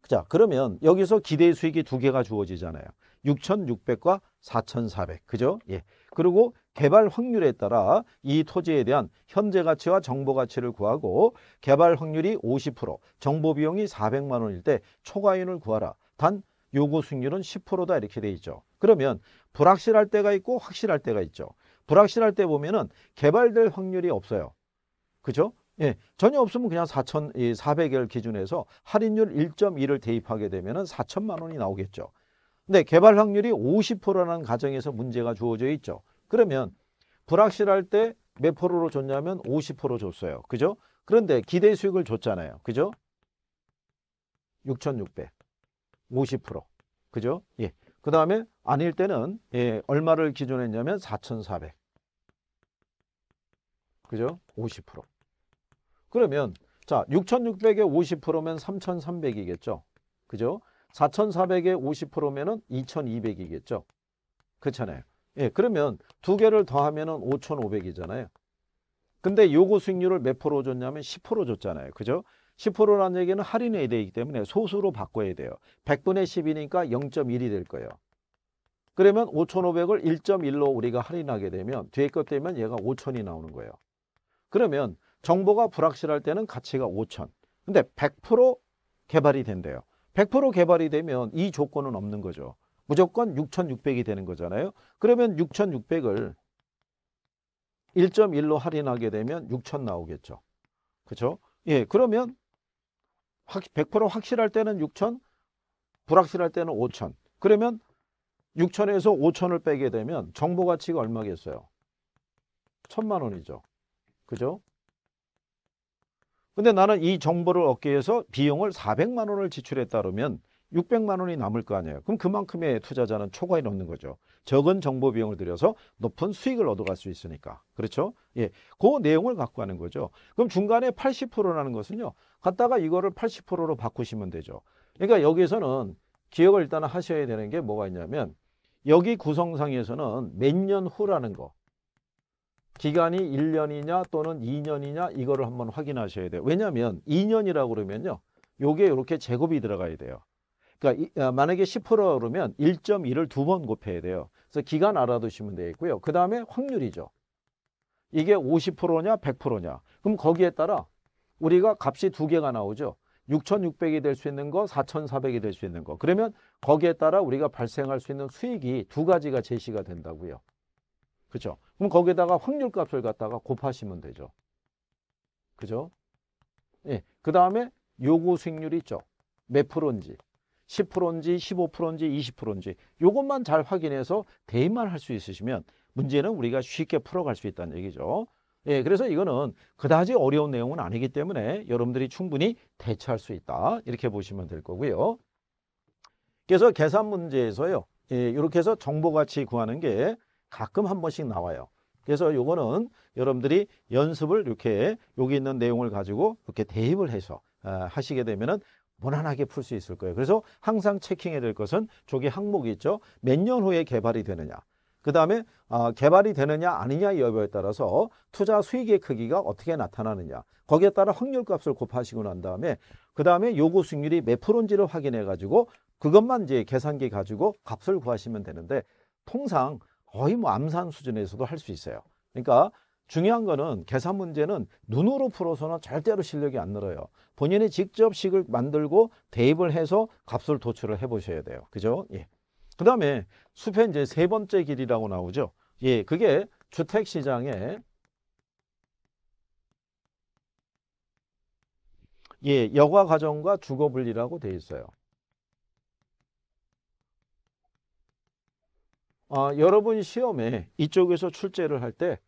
자, 그러면 여기서 기대 수익이 두 개가 주어지잖아요. 6,600과 4,400. 그죠? 예. 그리고 개발 확률에 따라 이 토지에 대한 현재 가치와 정보 가치를 구하고 개발 확률이 50%, 정보 비용이 400만 원일 때 초과인을 구하라. 단 요구 수익률은 10%다 이렇게 돼 있죠. 그러면 불확실할 때가 있고 확실할 때가 있죠. 불확실할 때 보면은 개발될 확률이 없어요. 그죠? 예, 전혀 없으면 그냥 4,400일 기준에서 할인율 1 1을 대입하게 되면은 4천만 원이 나오겠죠. 근데 네, 개발 확률이 50%라는 가정에서 문제가 주어져 있죠. 그러면 불확실할 때몇 프로로 줬냐면 50% 줬어요. 그죠? 그런데 기대 수익을 줬잖아요. 그죠? 6,600. 50%. 그죠? 예. 그 다음에 아닐 때는 예, 얼마를 기준했냐면 4,400. 그죠? 50%. 그러면 자, 6,600에 50%면 3,300이겠죠. 그죠? 4,400에 50%면은 2,200이겠죠. 그렇잖아요. 예, 그러면 두 개를 더하면은 5,500이잖아요. 근데 요거 수익률을 몇 프로 줬냐면 10% 줬잖아요. 그죠? 10%라는 얘기는 할인해야 되기 때문에 소수로 바꿔야 돼요. 100분의 10이니까 0.1이 될 거예요. 그러면 5,500을 1.1로 우리가 할인하게 되면 뒤에 것 되면 얘가 5,000이 나오는 거예요. 그러면 정보가 불확실할 때는 가치가 5,000. 근데 100% 개발이 된대요. 100% 개발이 되면 이 조건은 없는 거죠. 무조건 6,600이 되는 거잖아요. 그러면 6,600을 1.1로 할인하게 되면 6,000 나오겠죠. 그렇죠? 예, 그러면 100% 확실할 때는 6,000, 불확실할 때는 5,000. 그러면 6,000에서 5,000을 빼게 되면 정보 가치가 얼마겠어요? 1 0 0 0만 원이죠. 그죠? 근데 나는 이 정보를 얻기 위해서 비용을 400만 원을 지출했다 그러면 600만 원이 남을 거 아니에요. 그럼 그만큼의 투자자는 초과에 넣는 거죠. 적은 정보 비용을 들여서 높은 수익을 얻어갈 수 있으니까. 그렇죠? 예. 그 내용을 갖고 가는 거죠. 그럼 중간에 80%라는 것은요. 갖다가 이거를 80%로 바꾸시면 되죠. 그러니까 여기에서는 기억을 일단 하셔야 되는 게 뭐가 있냐면 여기 구성상에서는 몇 년 후라는 거 기간이 1년이냐 또는 2년이냐 이거를 한번 확인하셔야 돼요. 왜냐하면 2년이라고 그러면요. 요게 이렇게 제곱이 들어가야 돼요. 그러니까 아, 만약에 10% 그러면 1 1을두 번 곱해야 돼요. 그래서 기간 알아두시면 되겠고요. 그 다음에 확률이죠. 이게 50%냐 100%냐. 그럼 거기에 따라 우리가 값이 두 개가 나오죠. 6,600이 될 수 있는 거, 4,400이 될 수 있는 거. 그러면 거기에 따라 우리가 발생할 수 있는 수익이 두 가지가 제시가 된다고요. 그죠? 그럼 거기에다가 확률 값을 갖다가 곱하시면 되죠. 그죠? 예. 그 다음에 요구 수익률 있죠. 몇 프로인지. 10%인지 15%인지 20%인지 요것만 잘 확인해서 대입만 할 수 있으시면 문제는 우리가 쉽게 풀어갈 수 있다는 얘기죠. 예, 그래서 이거는 그다지 어려운 내용은 아니기 때문에 여러분들이 충분히 대처할 수 있다 이렇게 보시면 될 거고요. 그래서 계산 문제에서요. 예, 이렇게 해서 정보가치 구하는 게 가끔 한 번씩 나와요. 그래서 요거는 여러분들이 연습을 이렇게 여기 있는 내용을 가지고 이렇게 대입을 해서 어, 하시게 되면은 무난하게 풀 수 있을 거예요. 그래서 항상 체킹해야 될 것은 저기 항목이 있죠. 몇 년 후에 개발이 되느냐. 그 다음에 어, 개발이 되느냐 아니냐 여부에 따라서 투자 수익의 크기가 어떻게 나타나느냐 거기에 따라 확률값을 곱하시고 난 다음에 그 다음에 요구 수익률이 몇 프로인지를 확인해 가지고 그것만 이제 계산기 가지고 값을 구하시면 되는데 통상 거의 뭐 암산 수준에서도 할 수 있어요. 그러니까 중요한 거는 계산 문제는 눈으로 풀어서는 절대로 실력이 안 늘어요. 본인이 직접 식을 만들고 대입을 해서 값을 도출을 해 보셔야 돼요. 그죠? 예. 그 다음에 수표 이제 세 번째 길이라고 나오죠. 예, 그게 주택 시장에 예, 여과 가정과 주거 분리라고 돼 있어요. 어, 여러분 시험에 이쪽에서 출제를 할 때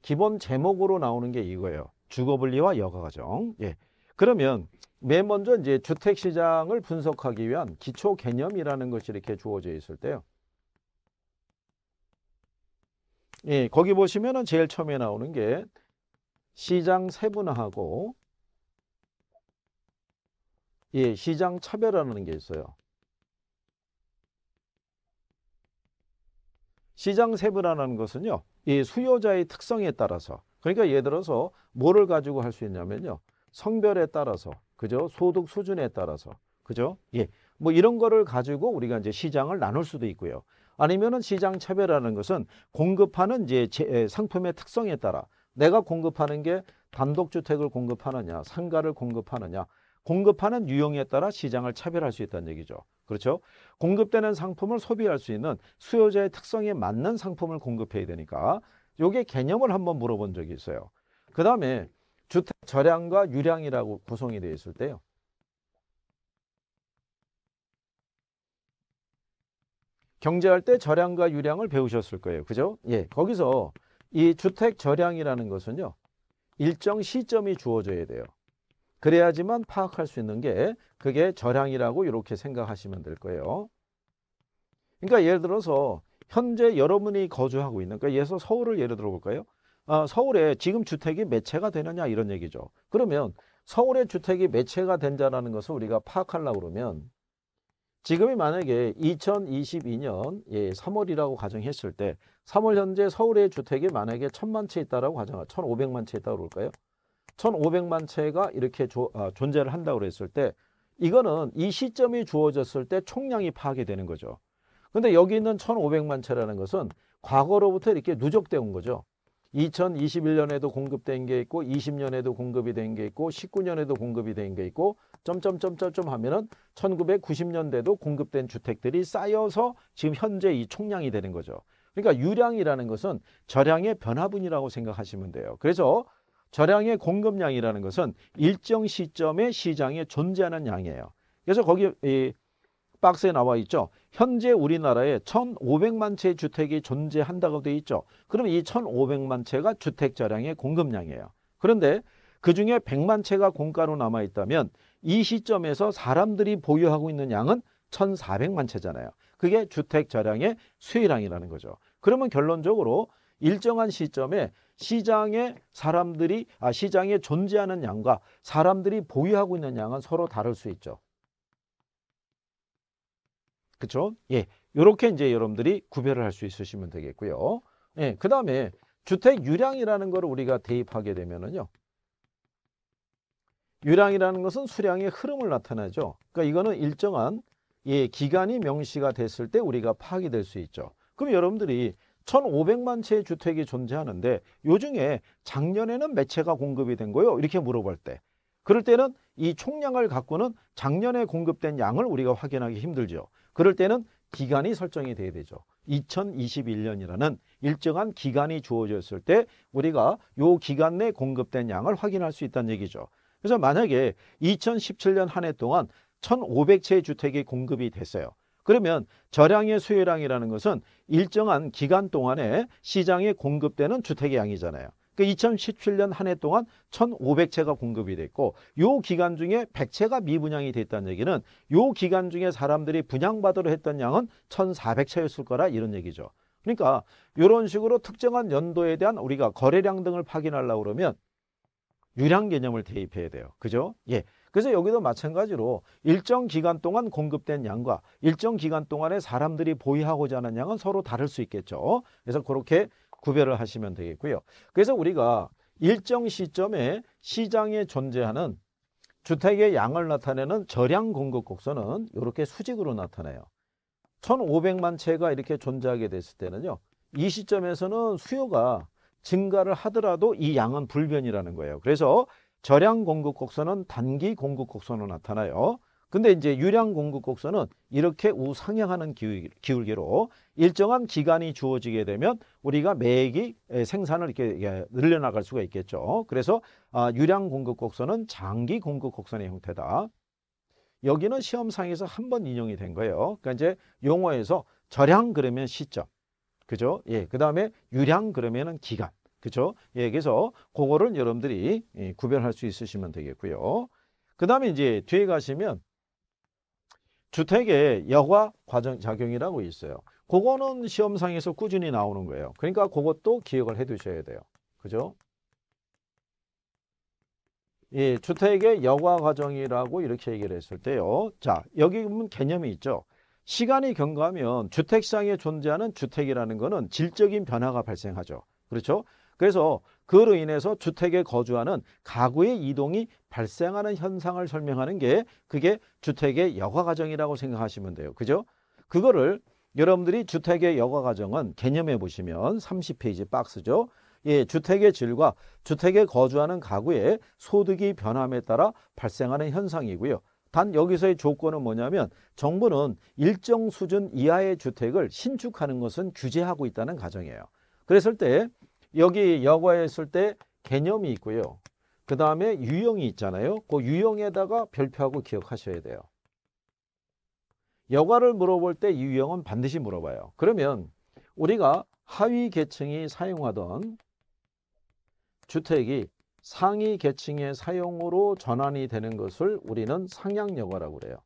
기본 제목으로 나오는 게 이거예요. 주거분리와 여가과정. 예. 그러면 맨 먼저 이제 주택시장을 분석하기 위한 기초 개념이라는 것이 이렇게 주어져 있을 때요. 예, 거기 보시면은 제일 처음에 나오는 게 시장 세분화하고 예, 시장 차별화라는 게 있어요. 시장 세분화라는 것은요. 이 수요자의 특성에 따라서 그러니까 예를 들어서 뭐를 가지고 할 수 있냐면요. 성별에 따라서 그죠? 소득 수준에 따라서 그죠? 예. 뭐 이런 거를 가지고 우리가 이제 시장을 나눌 수도 있고요. 아니면은 시장 차별하는 화 것은 공급하는 이제 제, 상품의 특성에 따라 내가 공급하는 게 단독주택을 공급하느냐, 상가를 공급하느냐, 공급하는 유형에 따라 시장을 차별할 수 있다는 얘기죠. 그렇죠? 공급되는 상품을 소비할 수 있는 수요자의 특성에 맞는 상품을 공급해야 되니까 요게 개념을 한번 물어본 적이 있어요. 그 다음에 주택 절량과 유량이라고 구성이 되어 있을 때요. 경제할 때 절량과 유량을 배우셨을 거예요. 그죠? 예. 거기서 이 주택 절량이라는 것은요. 일정 시점이 주어져야 돼요. 그래야지만 파악할 수 있는 게 그게 절향이라고 이렇게 생각하시면 될 거예요. 그러니까 예를 들어서 현재 여러분이 거주하고 있는 그러니까 예서 서울을 예를 들어 볼까요? 아, 서울에 지금 주택이 매체가 되느냐 이런 얘기죠. 그러면 서울의 주택이 매체가 된다라는 것을 우리가 파악하려고 그러면 지금이 만약에 2022년 예, 3월이라고 가정했을 때 3월 현재 서울의 주택이 만약에 1 천만 채 있다라고 가정하 1,500만 채 있다고 그럴까요? 1,500만 채가 이렇게 조, 아, 존재를 한다고 그랬을 때 이거는 이 시점이 주어졌을 때 총량이 파악이 되는 거죠. 근데 여기 있는 1,500만 채라는 것은 과거로부터 이렇게 누적된 거죠. 2021년에도 공급된 게 있고 20년에도 공급이 된 게 있고 19년에도 공급이 된 게 있고 점점점점점 하면은 1990년대도 공급된 주택들이 쌓여서 지금 현재 이 총량이 되는 거죠. 그러니까 유량이라는 것은 저량의 변화분이라고 생각하시면 돼요. 그래서 저량의 공급량이라는 것은 일정 시점에 시장에 존재하는 양이에요. 그래서 거기 이 박스에 나와 있죠. 현재 우리나라에 1,500만 채의 주택이 존재한다고 되어 있죠. 그럼 이 1,500만 채가 주택 저량의 공급량이에요. 그런데 그 중에 100만 채가 공가로 남아 있다면 이 시점에서 사람들이 보유하고 있는 양은 1,400만 채잖아요. 그게 주택 저량의 수요량이라는 거죠. 그러면 결론적으로 일정한 시점에 시장에 사람들이 아, 시장에 존재하는 양과 사람들이 보유하고 있는 양은 서로 다를 수 있죠. 그렇죠? 예. 요렇게 이제 여러분들이 구별을 할 수 있으시면 되겠고요. 예. 그다음에 주택 유량이라는 걸 우리가 대입하게 되면은요. 유량이라는 것은 수량의 흐름을 나타내죠. 그러니까 이거는 일정한 예, 기간이 명시가 됐을 때 우리가 파악이 될 수 있죠. 그럼 여러분들이 1,500만 채의 주택이 존재하는데 요 중에 작년에는 몇 채가 공급이 된 거요? 이렇게 물어볼 때. 그럴 때는 이 총량을 갖고는 작년에 공급된 양을 우리가 확인하기 힘들죠. 그럴 때는 기간이 설정이 돼야 되죠. 2021년이라는 일정한 기간이 주어졌을 때 우리가 요 기간 내 공급된 양을 확인할 수 있다는 얘기죠. 그래서 만약에 2017년 한 해 동안 1,500채의 주택이 공급이 됐어요. 그러면 저량의 수요량이라는 것은 일정한 기간 동안에 시장에 공급되는 주택의 양이잖아요. 그 2017년 한 해 동안 1,500채가 공급이 됐고 요 기간 중에 100채가 미분양이 됐다는 얘기는 요 기간 중에 사람들이 분양받으러 했던 양은 1,400채였을 거라 이런 얘기죠. 그러니까 이런 식으로 특정한 연도에 대한 우리가 거래량 등을 확인하려고 그러면 유량 개념을 대입해야 돼요. 그죠? 예. 그래서 여기도 마찬가지로 일정 기간 동안 공급된 양과 일정 기간 동안에 사람들이 보유하고자 하는 양은 서로 다를 수 있겠죠. 그래서 그렇게 구별을 하시면 되겠고요. 그래서 우리가 일정 시점에 시장에 존재하는 주택의 양을 나타내는 저량 공급 곡선은 이렇게 수직으로 나타나요. 1,500만 채가 이렇게 존재하게 됐을 때는요. 이 시점에서는 수요가 증가를 하더라도 이 양은 불변이라는 거예요. 그래서 절량 공급 곡선은 단기 공급 곡선으로 나타나요. 근데 이제 유량 공급 곡선은 이렇게 우상향하는 기울기로 일정한 기간이 주어지게 되면 우리가 매기 생산을 이렇게 예, 늘려나갈 수가 있겠죠. 그래서 아, 유량 공급 곡선은 장기 공급 곡선의 형태다. 여기는 시험상에서 한 번 인용이 된 거예요. 그러니까 이제 용어에서 절량 그러면 시점. 그죠? 예. 그 다음에 유량 그러면은 기간. 그렇죠? 예, 그래서 그거를 여러분들이 예, 구별할 수 있으시면 되겠고요. 그 다음에 이제 뒤에 가시면 주택의 여과 과정 작용이라고 있어요. 그거는 시험상에서 꾸준히 나오는 거예요. 그러니까 그것도 기억을 해 두셔야 돼요. 그죠? 예, 주택의 여과 과정이라고 이렇게 얘기를 했을 때요. 자, 여기 보면 개념이 있죠. 시간이 경과하면 주택상에 존재하는 주택이라는 거는 질적인 변화가 발생하죠. 그렇죠? 그래서 그로 인해서 주택에 거주하는 가구의 이동이 발생하는 현상을 설명하는 게 그게 주택의 여과 과정이라고 생각하시면 돼요. 그죠? 그거를 여러분들이 주택의 여과 과정은 개념해 보시면 30페이지 박스죠. 예, 주택의 질과 주택에 거주하는 가구의 소득이 변함에 따라 발생하는 현상이고요. 단 여기서의 조건은 뭐냐면 정부는 일정 수준 이하의 주택을 신축하는 것은 규제하고 있다는 가정이에요. 그랬을 때 여기 여과에 있을 때 개념이 있고요. 그 다음에 유형이 있잖아요. 그 유형에다가 별표하고 기억하셔야 돼요. 여과를 물어볼 때 이 유형은 반드시 물어봐요. 그러면 우리가 하위 계층이 사용하던 주택이 상위 계층의 사용으로 전환이 되는 것을 우리는 상향여과라고 그래요.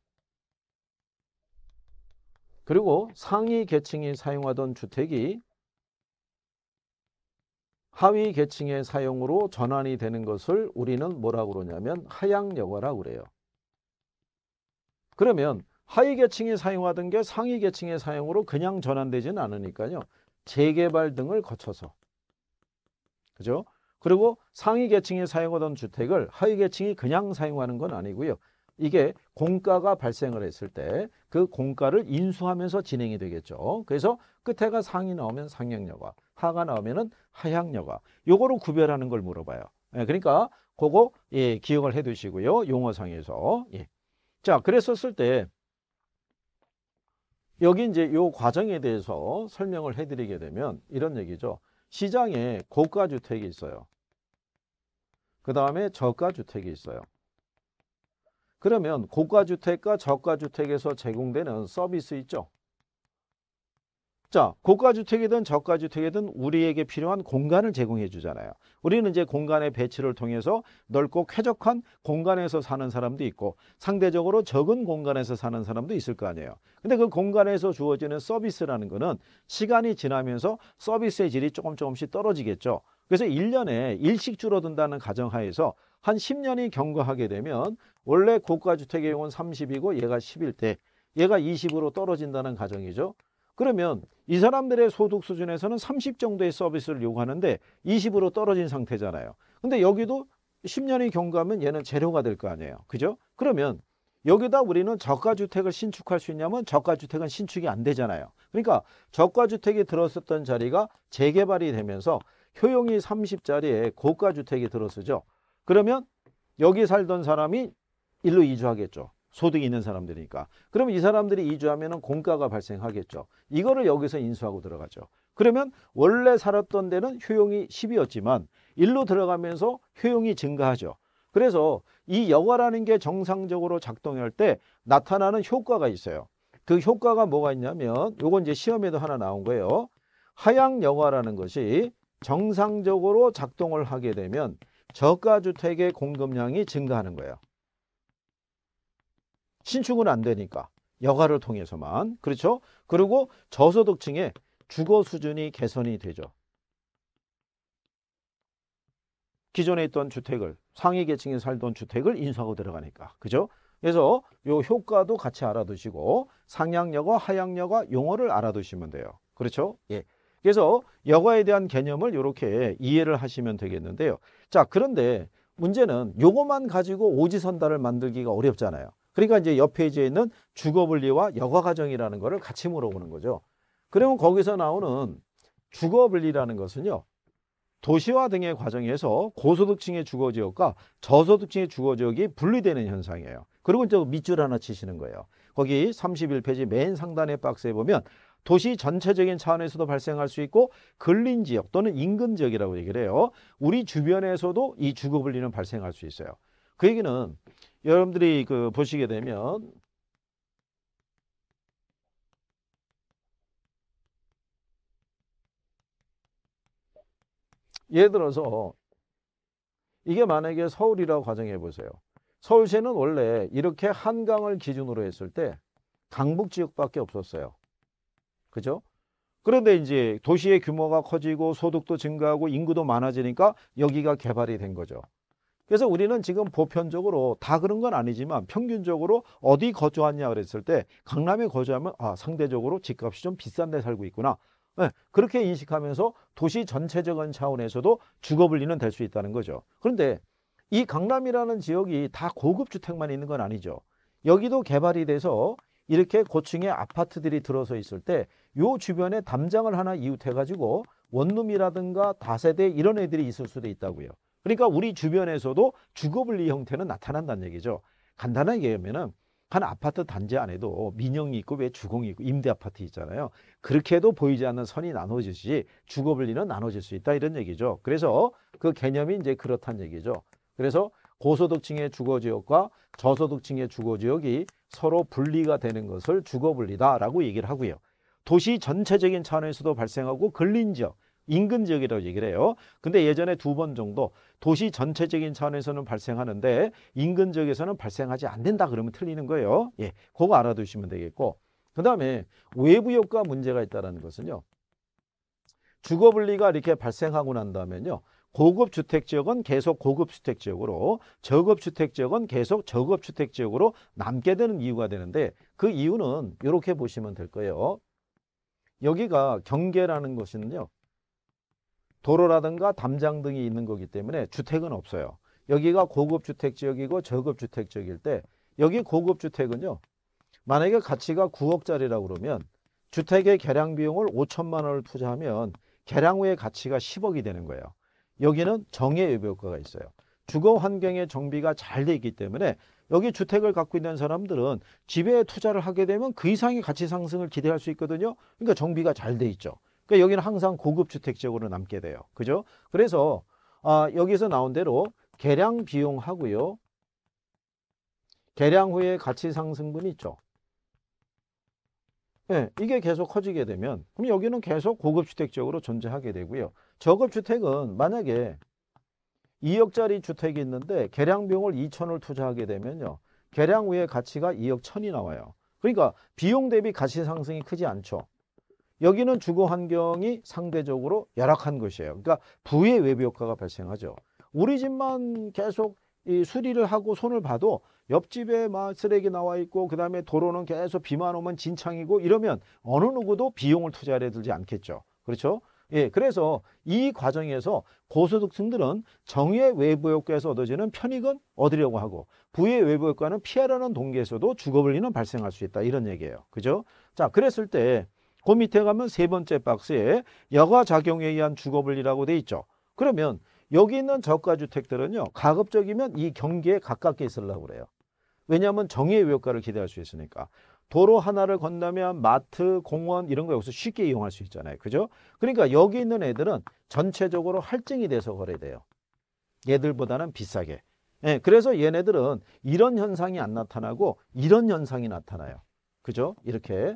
그리고 상위 계층이 사용하던 주택이 하위 계층의 사용으로 전환이 되는 것을 우리는 뭐라고 그러냐면 하향여과라고 그래요. 그러면 하위 계층이 사용하던 게 상위 계층의 사용으로 그냥 전환되지는 않으니까요. 재개발 등을 거쳐서. 그죠? 그리고 상위 계층이 사용하던 주택을 하위 계층이 그냥 사용하는 건 아니고요. 이게 공가가 발생을 했을 때 그 공가를 인수하면서 진행이 되겠죠. 그래서 끝에가 상이 나오면 상향여과 하가 나오면은 하향여가. 요거로 구별하는 걸 물어봐요. 예, 그러니까 그거 예, 기억을 해 두시고요. 용어상에서. 예. 자, 그랬었을 때 여기 이제 요 과정에 대해서 설명을 해 드리게 되면 이런 얘기죠. 시장에 고가 주택이 있어요. 그 다음에 저가 주택이 있어요. 그러면 고가 주택과 저가 주택에서 제공되는 서비스 있죠. 자, 고가주택이든 저가주택이든 우리에게 필요한 공간을 제공해 주잖아요. 우리는 이제 공간의 배치를 통해서 넓고 쾌적한 공간에서 사는 사람도 있고 상대적으로 적은 공간에서 사는 사람도 있을 거 아니에요. 근데 그 공간에서 주어지는 서비스라는 거는 시간이 지나면서 서비스의 질이 조금 조금씩 떨어지겠죠. 그래서 1년에 일씩 줄어든다는 가정하에서 한1 0년이 경과하게 되면 원래 고가주택의 용은 3 0이고 얘가 십일 때 얘가 2 0으로 떨어진다는 가정이죠. 그러면 이 사람들의 소득 수준에서는 30 정도의 서비스를 요구하는데 20으로 떨어진 상태잖아요. 근데 여기도 10년이 경과하면 얘는 재료가 될 거 아니에요. 그죠? 그러면 여기다 우리는 저가주택을 신축할 수 있냐면 저가주택은 신축이 안 되잖아요. 그러니까 저가주택이 들었었던 자리가 재개발이 되면서 효용이 30짜리에 고가주택이 들어서죠. 그러면 여기 살던 사람이 일로 이주하겠죠. 소득이 있는 사람들이니까. 그러면 이 사람들이 이주하면 공가가 발생하겠죠. 이거를 여기서 인수하고 들어가죠. 그러면 원래 살았던 데는 효용이 10이었지만 일로 들어가면서 효용이 증가하죠. 그래서 이 여과라는 게 정상적으로 작동할 때 나타나는 효과가 있어요. 그 효과가 뭐가 있냐면 요건 이제 시험에도 하나 나온 거예요. 하향 여과라는 것이 정상적으로 작동을 하게 되면 저가 주택의 공급량이 증가하는 거예요. 신축은 안 되니까 여가를 통해서만 그렇죠? 그리고 저소득층의 주거 수준이 개선이 되죠. 기존에 있던 주택을 상위 계층이 살던 주택을 인수하고 들어가니까 그죠? 그래서 요 효과도 같이 알아두시고 상향여과, 하향여과 용어를 알아두시면 돼요. 그렇죠? 예. 그래서 여과에 대한 개념을 이렇게 이해를 하시면 되겠는데요. 자, 그런데 문제는 요거만 가지고 오지선다를 만들기가 어렵잖아요. 그러니까 이제 옆 페이지에 있는 주거분리와 여가과정이라는 것을 같이 물어보는 거죠. 그러면 거기서 나오는 주거분리라는 것은요. 도시화 등의 과정에서 고소득층의 주거지역과 저소득층의 주거지역이 분리되는 현상이에요. 그리고 이제 밑줄 하나 치시는 거예요. 거기 31페이지 맨 상단의 박스에 보면 도시 전체적인 차원에서도 발생할 수 있고 근린 지역 또는 인근 지역이라고 얘기를 해요. 우리 주변에서도 이 주거 분리는 발생할 수 있어요. 그 얘기는 여러분들이 그 보시게 되면 예를 들어서 이게 만약에 서울이라고 가정해 보세요. 서울시는 원래 이렇게 한강을 기준으로 했을 때 강북 지역밖에 없었어요. 그죠? 그런데 이제 도시의 규모가 커지고 소득도 증가하고 인구도 많아지니까 여기가 개발이 된 거죠. 그래서 우리는 지금 보편적으로 다 그런 건 아니지만 평균적으로 어디 거주하냐 그랬을 때 강남에 거주하면 아 상대적으로 집값이 좀 비싼 데 살고 있구나 네, 그렇게 인식하면서 도시 전체적인 차원에서도 주거 분리는 될 수 있다는 거죠 그런데 이 강남이라는 지역이 다 고급 주택만 있는 건 아니죠 여기도 개발이 돼서 이렇게 고층의 아파트들이 들어서 있을 때 요 주변에 담장을 하나 이웃해 가지고 원룸이라든가 다세대 이런 애들이 있을 수도 있다고요 그러니까 우리 주변에서도 주거분리 형태는 나타난다는 얘기죠. 간단하게 얘기하면은 한 아파트 단지 안에도 민영이 있고 왜 주공이 있고 임대 아파트 있잖아요. 그렇게 해도 보이지 않는 선이 나눠지듯 주거 분리는 나눠질 수 있다 이런 얘기죠. 그래서 그 개념이 이제 그렇다는 얘기죠. 그래서 고소득층의 주거 지역과 저소득층의 주거 지역이 서로 분리가 되는 것을 주거 분리다라고 얘기를 하고요. 도시 전체적인 차원에서도 발생하고 근린 지역, 인근 지역이라고 얘기를 해요. 근데 예전에 두 번 정도 도시 전체적인 차원에서는 발생하는데 인근 지역에서는 발생하지 않는다 그러면 틀리는 거예요. 예, 그거 알아두시면 되겠고 그 다음에 외부 효과 문제가 있다는 것은요. 주거분리가 이렇게 발생하고 난다면요. 고급 주택 지역은 계속 고급 주택 지역으로 저급 주택 지역은 계속 저급 주택 지역으로 남게 되는 이유가 되는데 그 이유는 이렇게 보시면 될 거예요. 여기가 경계라는 것은요. 도로라든가 담장 등이 있는 거기 때문에 주택은 없어요. 여기가 고급 주택 지역이고 저급 주택 지역일 때 여기 고급 주택은요. 만약에 가치가 9억짜리라고 그러면 주택의 개량 비용을 5천만 원을 투자하면 개량 후의 가치가 10억이 되는 거예요. 여기는 정해외부 효과가 있어요. 주거 환경의 정비가 잘돼 있기 때문에 여기 주택을 갖고 있는 사람들은 집에 투자를 하게 되면 그 이상의 가치 상승을 기대할 수 있거든요. 그러니까 정비가 잘 돼 있죠. 그러니까 여기는 항상 고급 주택 지역으로 남게 돼요. 그죠? 그래서 아, 여기서 나온 대로 계량 비용하고요. 계량 후에 가치 상승분이 있죠. 예, 이게 계속 커지게 되면 그럼 여기는 계속 고급 주택 지역으로 존재하게 되고요. 저급 주택은 만약에 2억짜리 주택이 있는데 계량 비용을 2천을 투자하게 되면요. 계량 후에 가치가 2억 천이 나와요. 그러니까 비용 대비 가치 상승이 크지 않죠. 여기는 주거 환경이 상대적으로 열악한 것이에요. 그러니까 부의 외부 효과가 발생하죠. 우리 집만 계속 이 수리를 하고 손을 봐도 옆집에 막 쓰레기 나와 있고 그다음에 도로는 계속 비만 오면 진창이고 이러면 어느 누구도 비용을 투자해 들지 않겠죠. 그렇죠? 예, 그래서 이 과정에서 고소득층들은 정의 의 외부 효과에서 얻어지는 편익은 얻으려고 하고 부의 외부 효과는 피하라는 동기에서도 주거불리는 발생할 수 있다 이런 얘기예요. 그죠? 자, 그랬을 때그 밑에 가면 세 번째 박스에 여가작용에 의한 주거분리라고 돼 있죠. 그러면 여기 있는 저가주택들은요. 가급적이면 이 경계에 가깝게 있으려고 그래요. 왜냐하면 정의의 효과를 기대할 수 있으니까. 도로 하나를 건너면 마트, 공원 이런 거 여기서 쉽게 이용할 수 있잖아요. 그죠? 그러니까 여기 있는 애들은 전체적으로 할증이 돼서 거래돼요. 얘들보다는 비싸게. 예, 그래서 얘네들은 이런 현상이 안 나타나고 이런 현상이 나타나요. 그죠? 이렇게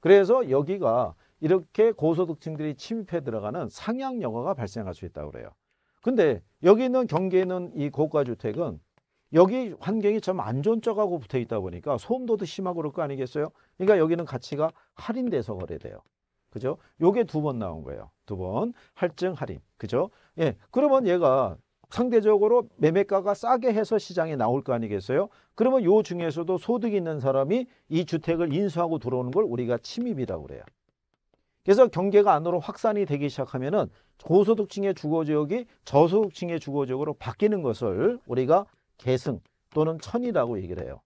그래서 여기가 이렇게 고소득층들이 침입해 들어가는 상향 영화가 발생할 수 있다고 그래요. 근데 여기 있는 경계에 있는 이 고가 주택은 여기 환경이 참 안 좋은 쪽하고 붙어 있다 보니까 소음도 더 심하고 그럴 거 아니겠어요? 그러니까 여기는 가치가 할인돼서 거래돼요. 그죠? 요게 두 번 나온 거예요. 두 번. 할증 할인. 그죠? 예. 그러면 얘가 상대적으로 매매가가 싸게 해서 시장에 나올 거 아니겠어요? 그러면 요 중에서도 소득이 있는 사람이 이 주택을 인수하고 들어오는 걸 우리가 침입이라고 그래요. 그래서 경계가 안으로 확산이 되기 시작하면은 고소득층의 주거 지역이 저소득층의 주거 지역으로 바뀌는 것을 우리가 계승 또는 천이라고 얘기를 해요.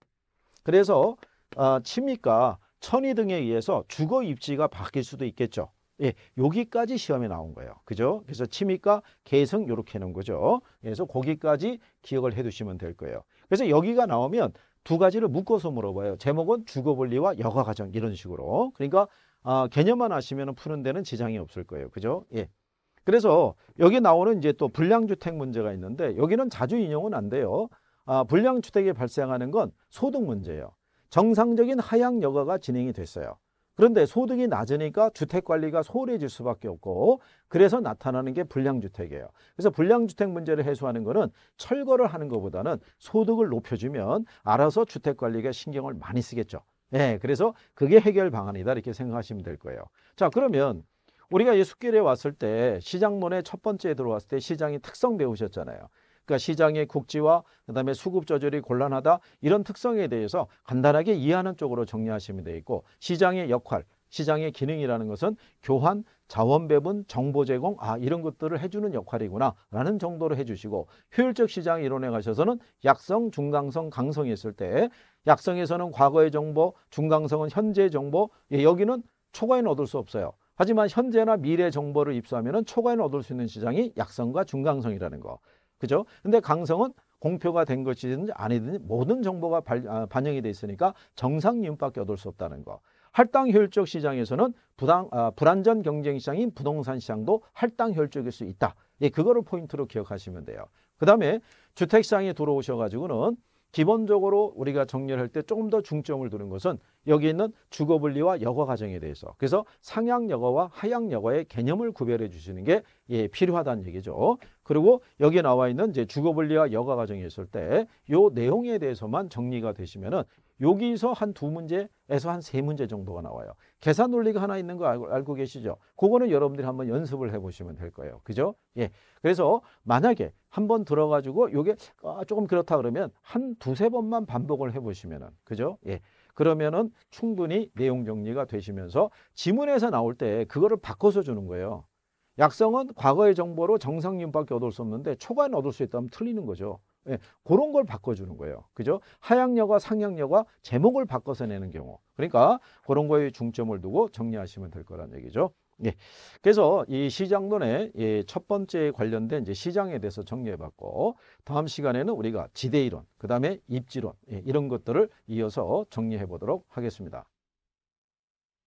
그래서 어, 아, 침입과 천이 등에 의해서 주거 입지가 바뀔 수도 있겠죠. 예, 여기까지 시험에 나온 거예요. 그죠? 그래서 취미과 개성 이렇게 하는 거죠. 그래서 거기까지 기억을 해 두시면 될 거예요. 그래서 여기가 나오면 두 가지를 묶어서 물어봐요. 제목은 주거분리와 여가과정 이런 식으로. 그러니까 아, 개념만 아시면 푸는 데는 지장이 없을 거예요. 그죠? 예. 그래서 여기 나오는 이제 또 불량주택 문제가 있는데 여기는 자주 인용은 안 돼요. 아, 불량주택이 발생하는 건 소득 문제예요. 정상적인 하향 여가가 진행이 됐어요. 그런데 소득이 낮으니까 주택 관리가 소홀해질 수밖에 없고 그래서 나타나는 게 불량주택이에요. 그래서 불량주택 문제를 해소하는 것은 철거를 하는 것보다는 소득을 높여주면 알아서 주택 관리가 신경을 많이 쓰겠죠. 네, 그래서 그게 해결 방안이다 이렇게 생각하시면 될 거예요. 자, 그러면 우리가 예수길에 왔을 때시장문의첫 번째에 들어왔을 때 시장의 특성 배우셨잖아요. 그러니까 시장의 국지와 그다음에 수급 조절이 곤란하다 이런 특성에 대해서 간단하게 이해하는 쪽으로 정리하시면 되겠고 시장의 역할 시장의 기능이라는 것은 교환, 자원 배분, 정보 제공 아 이런 것들을 해주는 역할이구나 라는 정도로 해주시고 효율적 시장 이론에 가셔서는 약성, 중강성, 강성이 있을 때 약성에서는 과거의 정보, 중강성은 현재의 정보 예, 여기는 초과에는 얻을 수 없어요. 하지만 현재나 미래 정보를 입수하면 초과에는 얻을 수 있는 시장이 약성과 중강성이라는 거. 그죠? 근데 강성은 공표가 된 것이든지 아니든지 모든 정보가 발, 아, 반영이 돼 있으니까 정상 이 윤밖에 얻을 수 없다는 거. 할당 효율적 시장에서는 부당, 아, 불안전 경쟁 시장인 부동산 시장도 할당 효율적일수 있다. 예, 그거를 포인트로 기억하시면 돼요. 그 다음에 주택시장에 들어오셔가지고는 기본적으로 우리가 정리할 를때 조금 더 중점을 두는 것은 여기 있는 주거 분리와 여거 과정에 대해서 그래서 상향 여거와 하향 여거의 개념을 구별해 주시는 게 예, 필요하다는 얘기죠. 그리고 여기에 나와 있는 이제 주거 분리와 여거 과정에 있을 때요 내용에 대해서만 정리가 되시면은 여기서 한 두 문제에서 한 세 문제 정도가 나와요. 계산 논리가 하나 있는 거 알고, 알고 계시죠? 그거는 여러분들이 한번 연습을 해보시면 될 거예요. 그죠? 예. 그래서 만약에 한번 들어가지고 이게 아, 조금 그렇다 그러면 한 두세 번만 반복을 해보시면은 그죠? 예. 그러면은 충분히 내용 정리가 되시면서 지문에서 나올 때 그거를 바꿔서 주는 거예요. 약성은 과거의 정보로 정상윤밖에 얻을 수 없는데 초과는 얻을 수 있다면 틀리는 거죠. 예, 그런 걸 바꿔주는 거예요. 그죠? 하향력과 상향력과 제목을 바꿔서 내는 경우. 그러니까 그런 거에 중점을 두고 정리하시면 될 거란 얘기죠. 예. 그래서 이 시장론의 예, 첫 번째 관련된 이제 시장에 대해서 정리해봤고 다음 시간에는 우리가 지대이론, 그 다음에 입지론 예, 이런 것들을 이어서 정리해보도록 하겠습니다.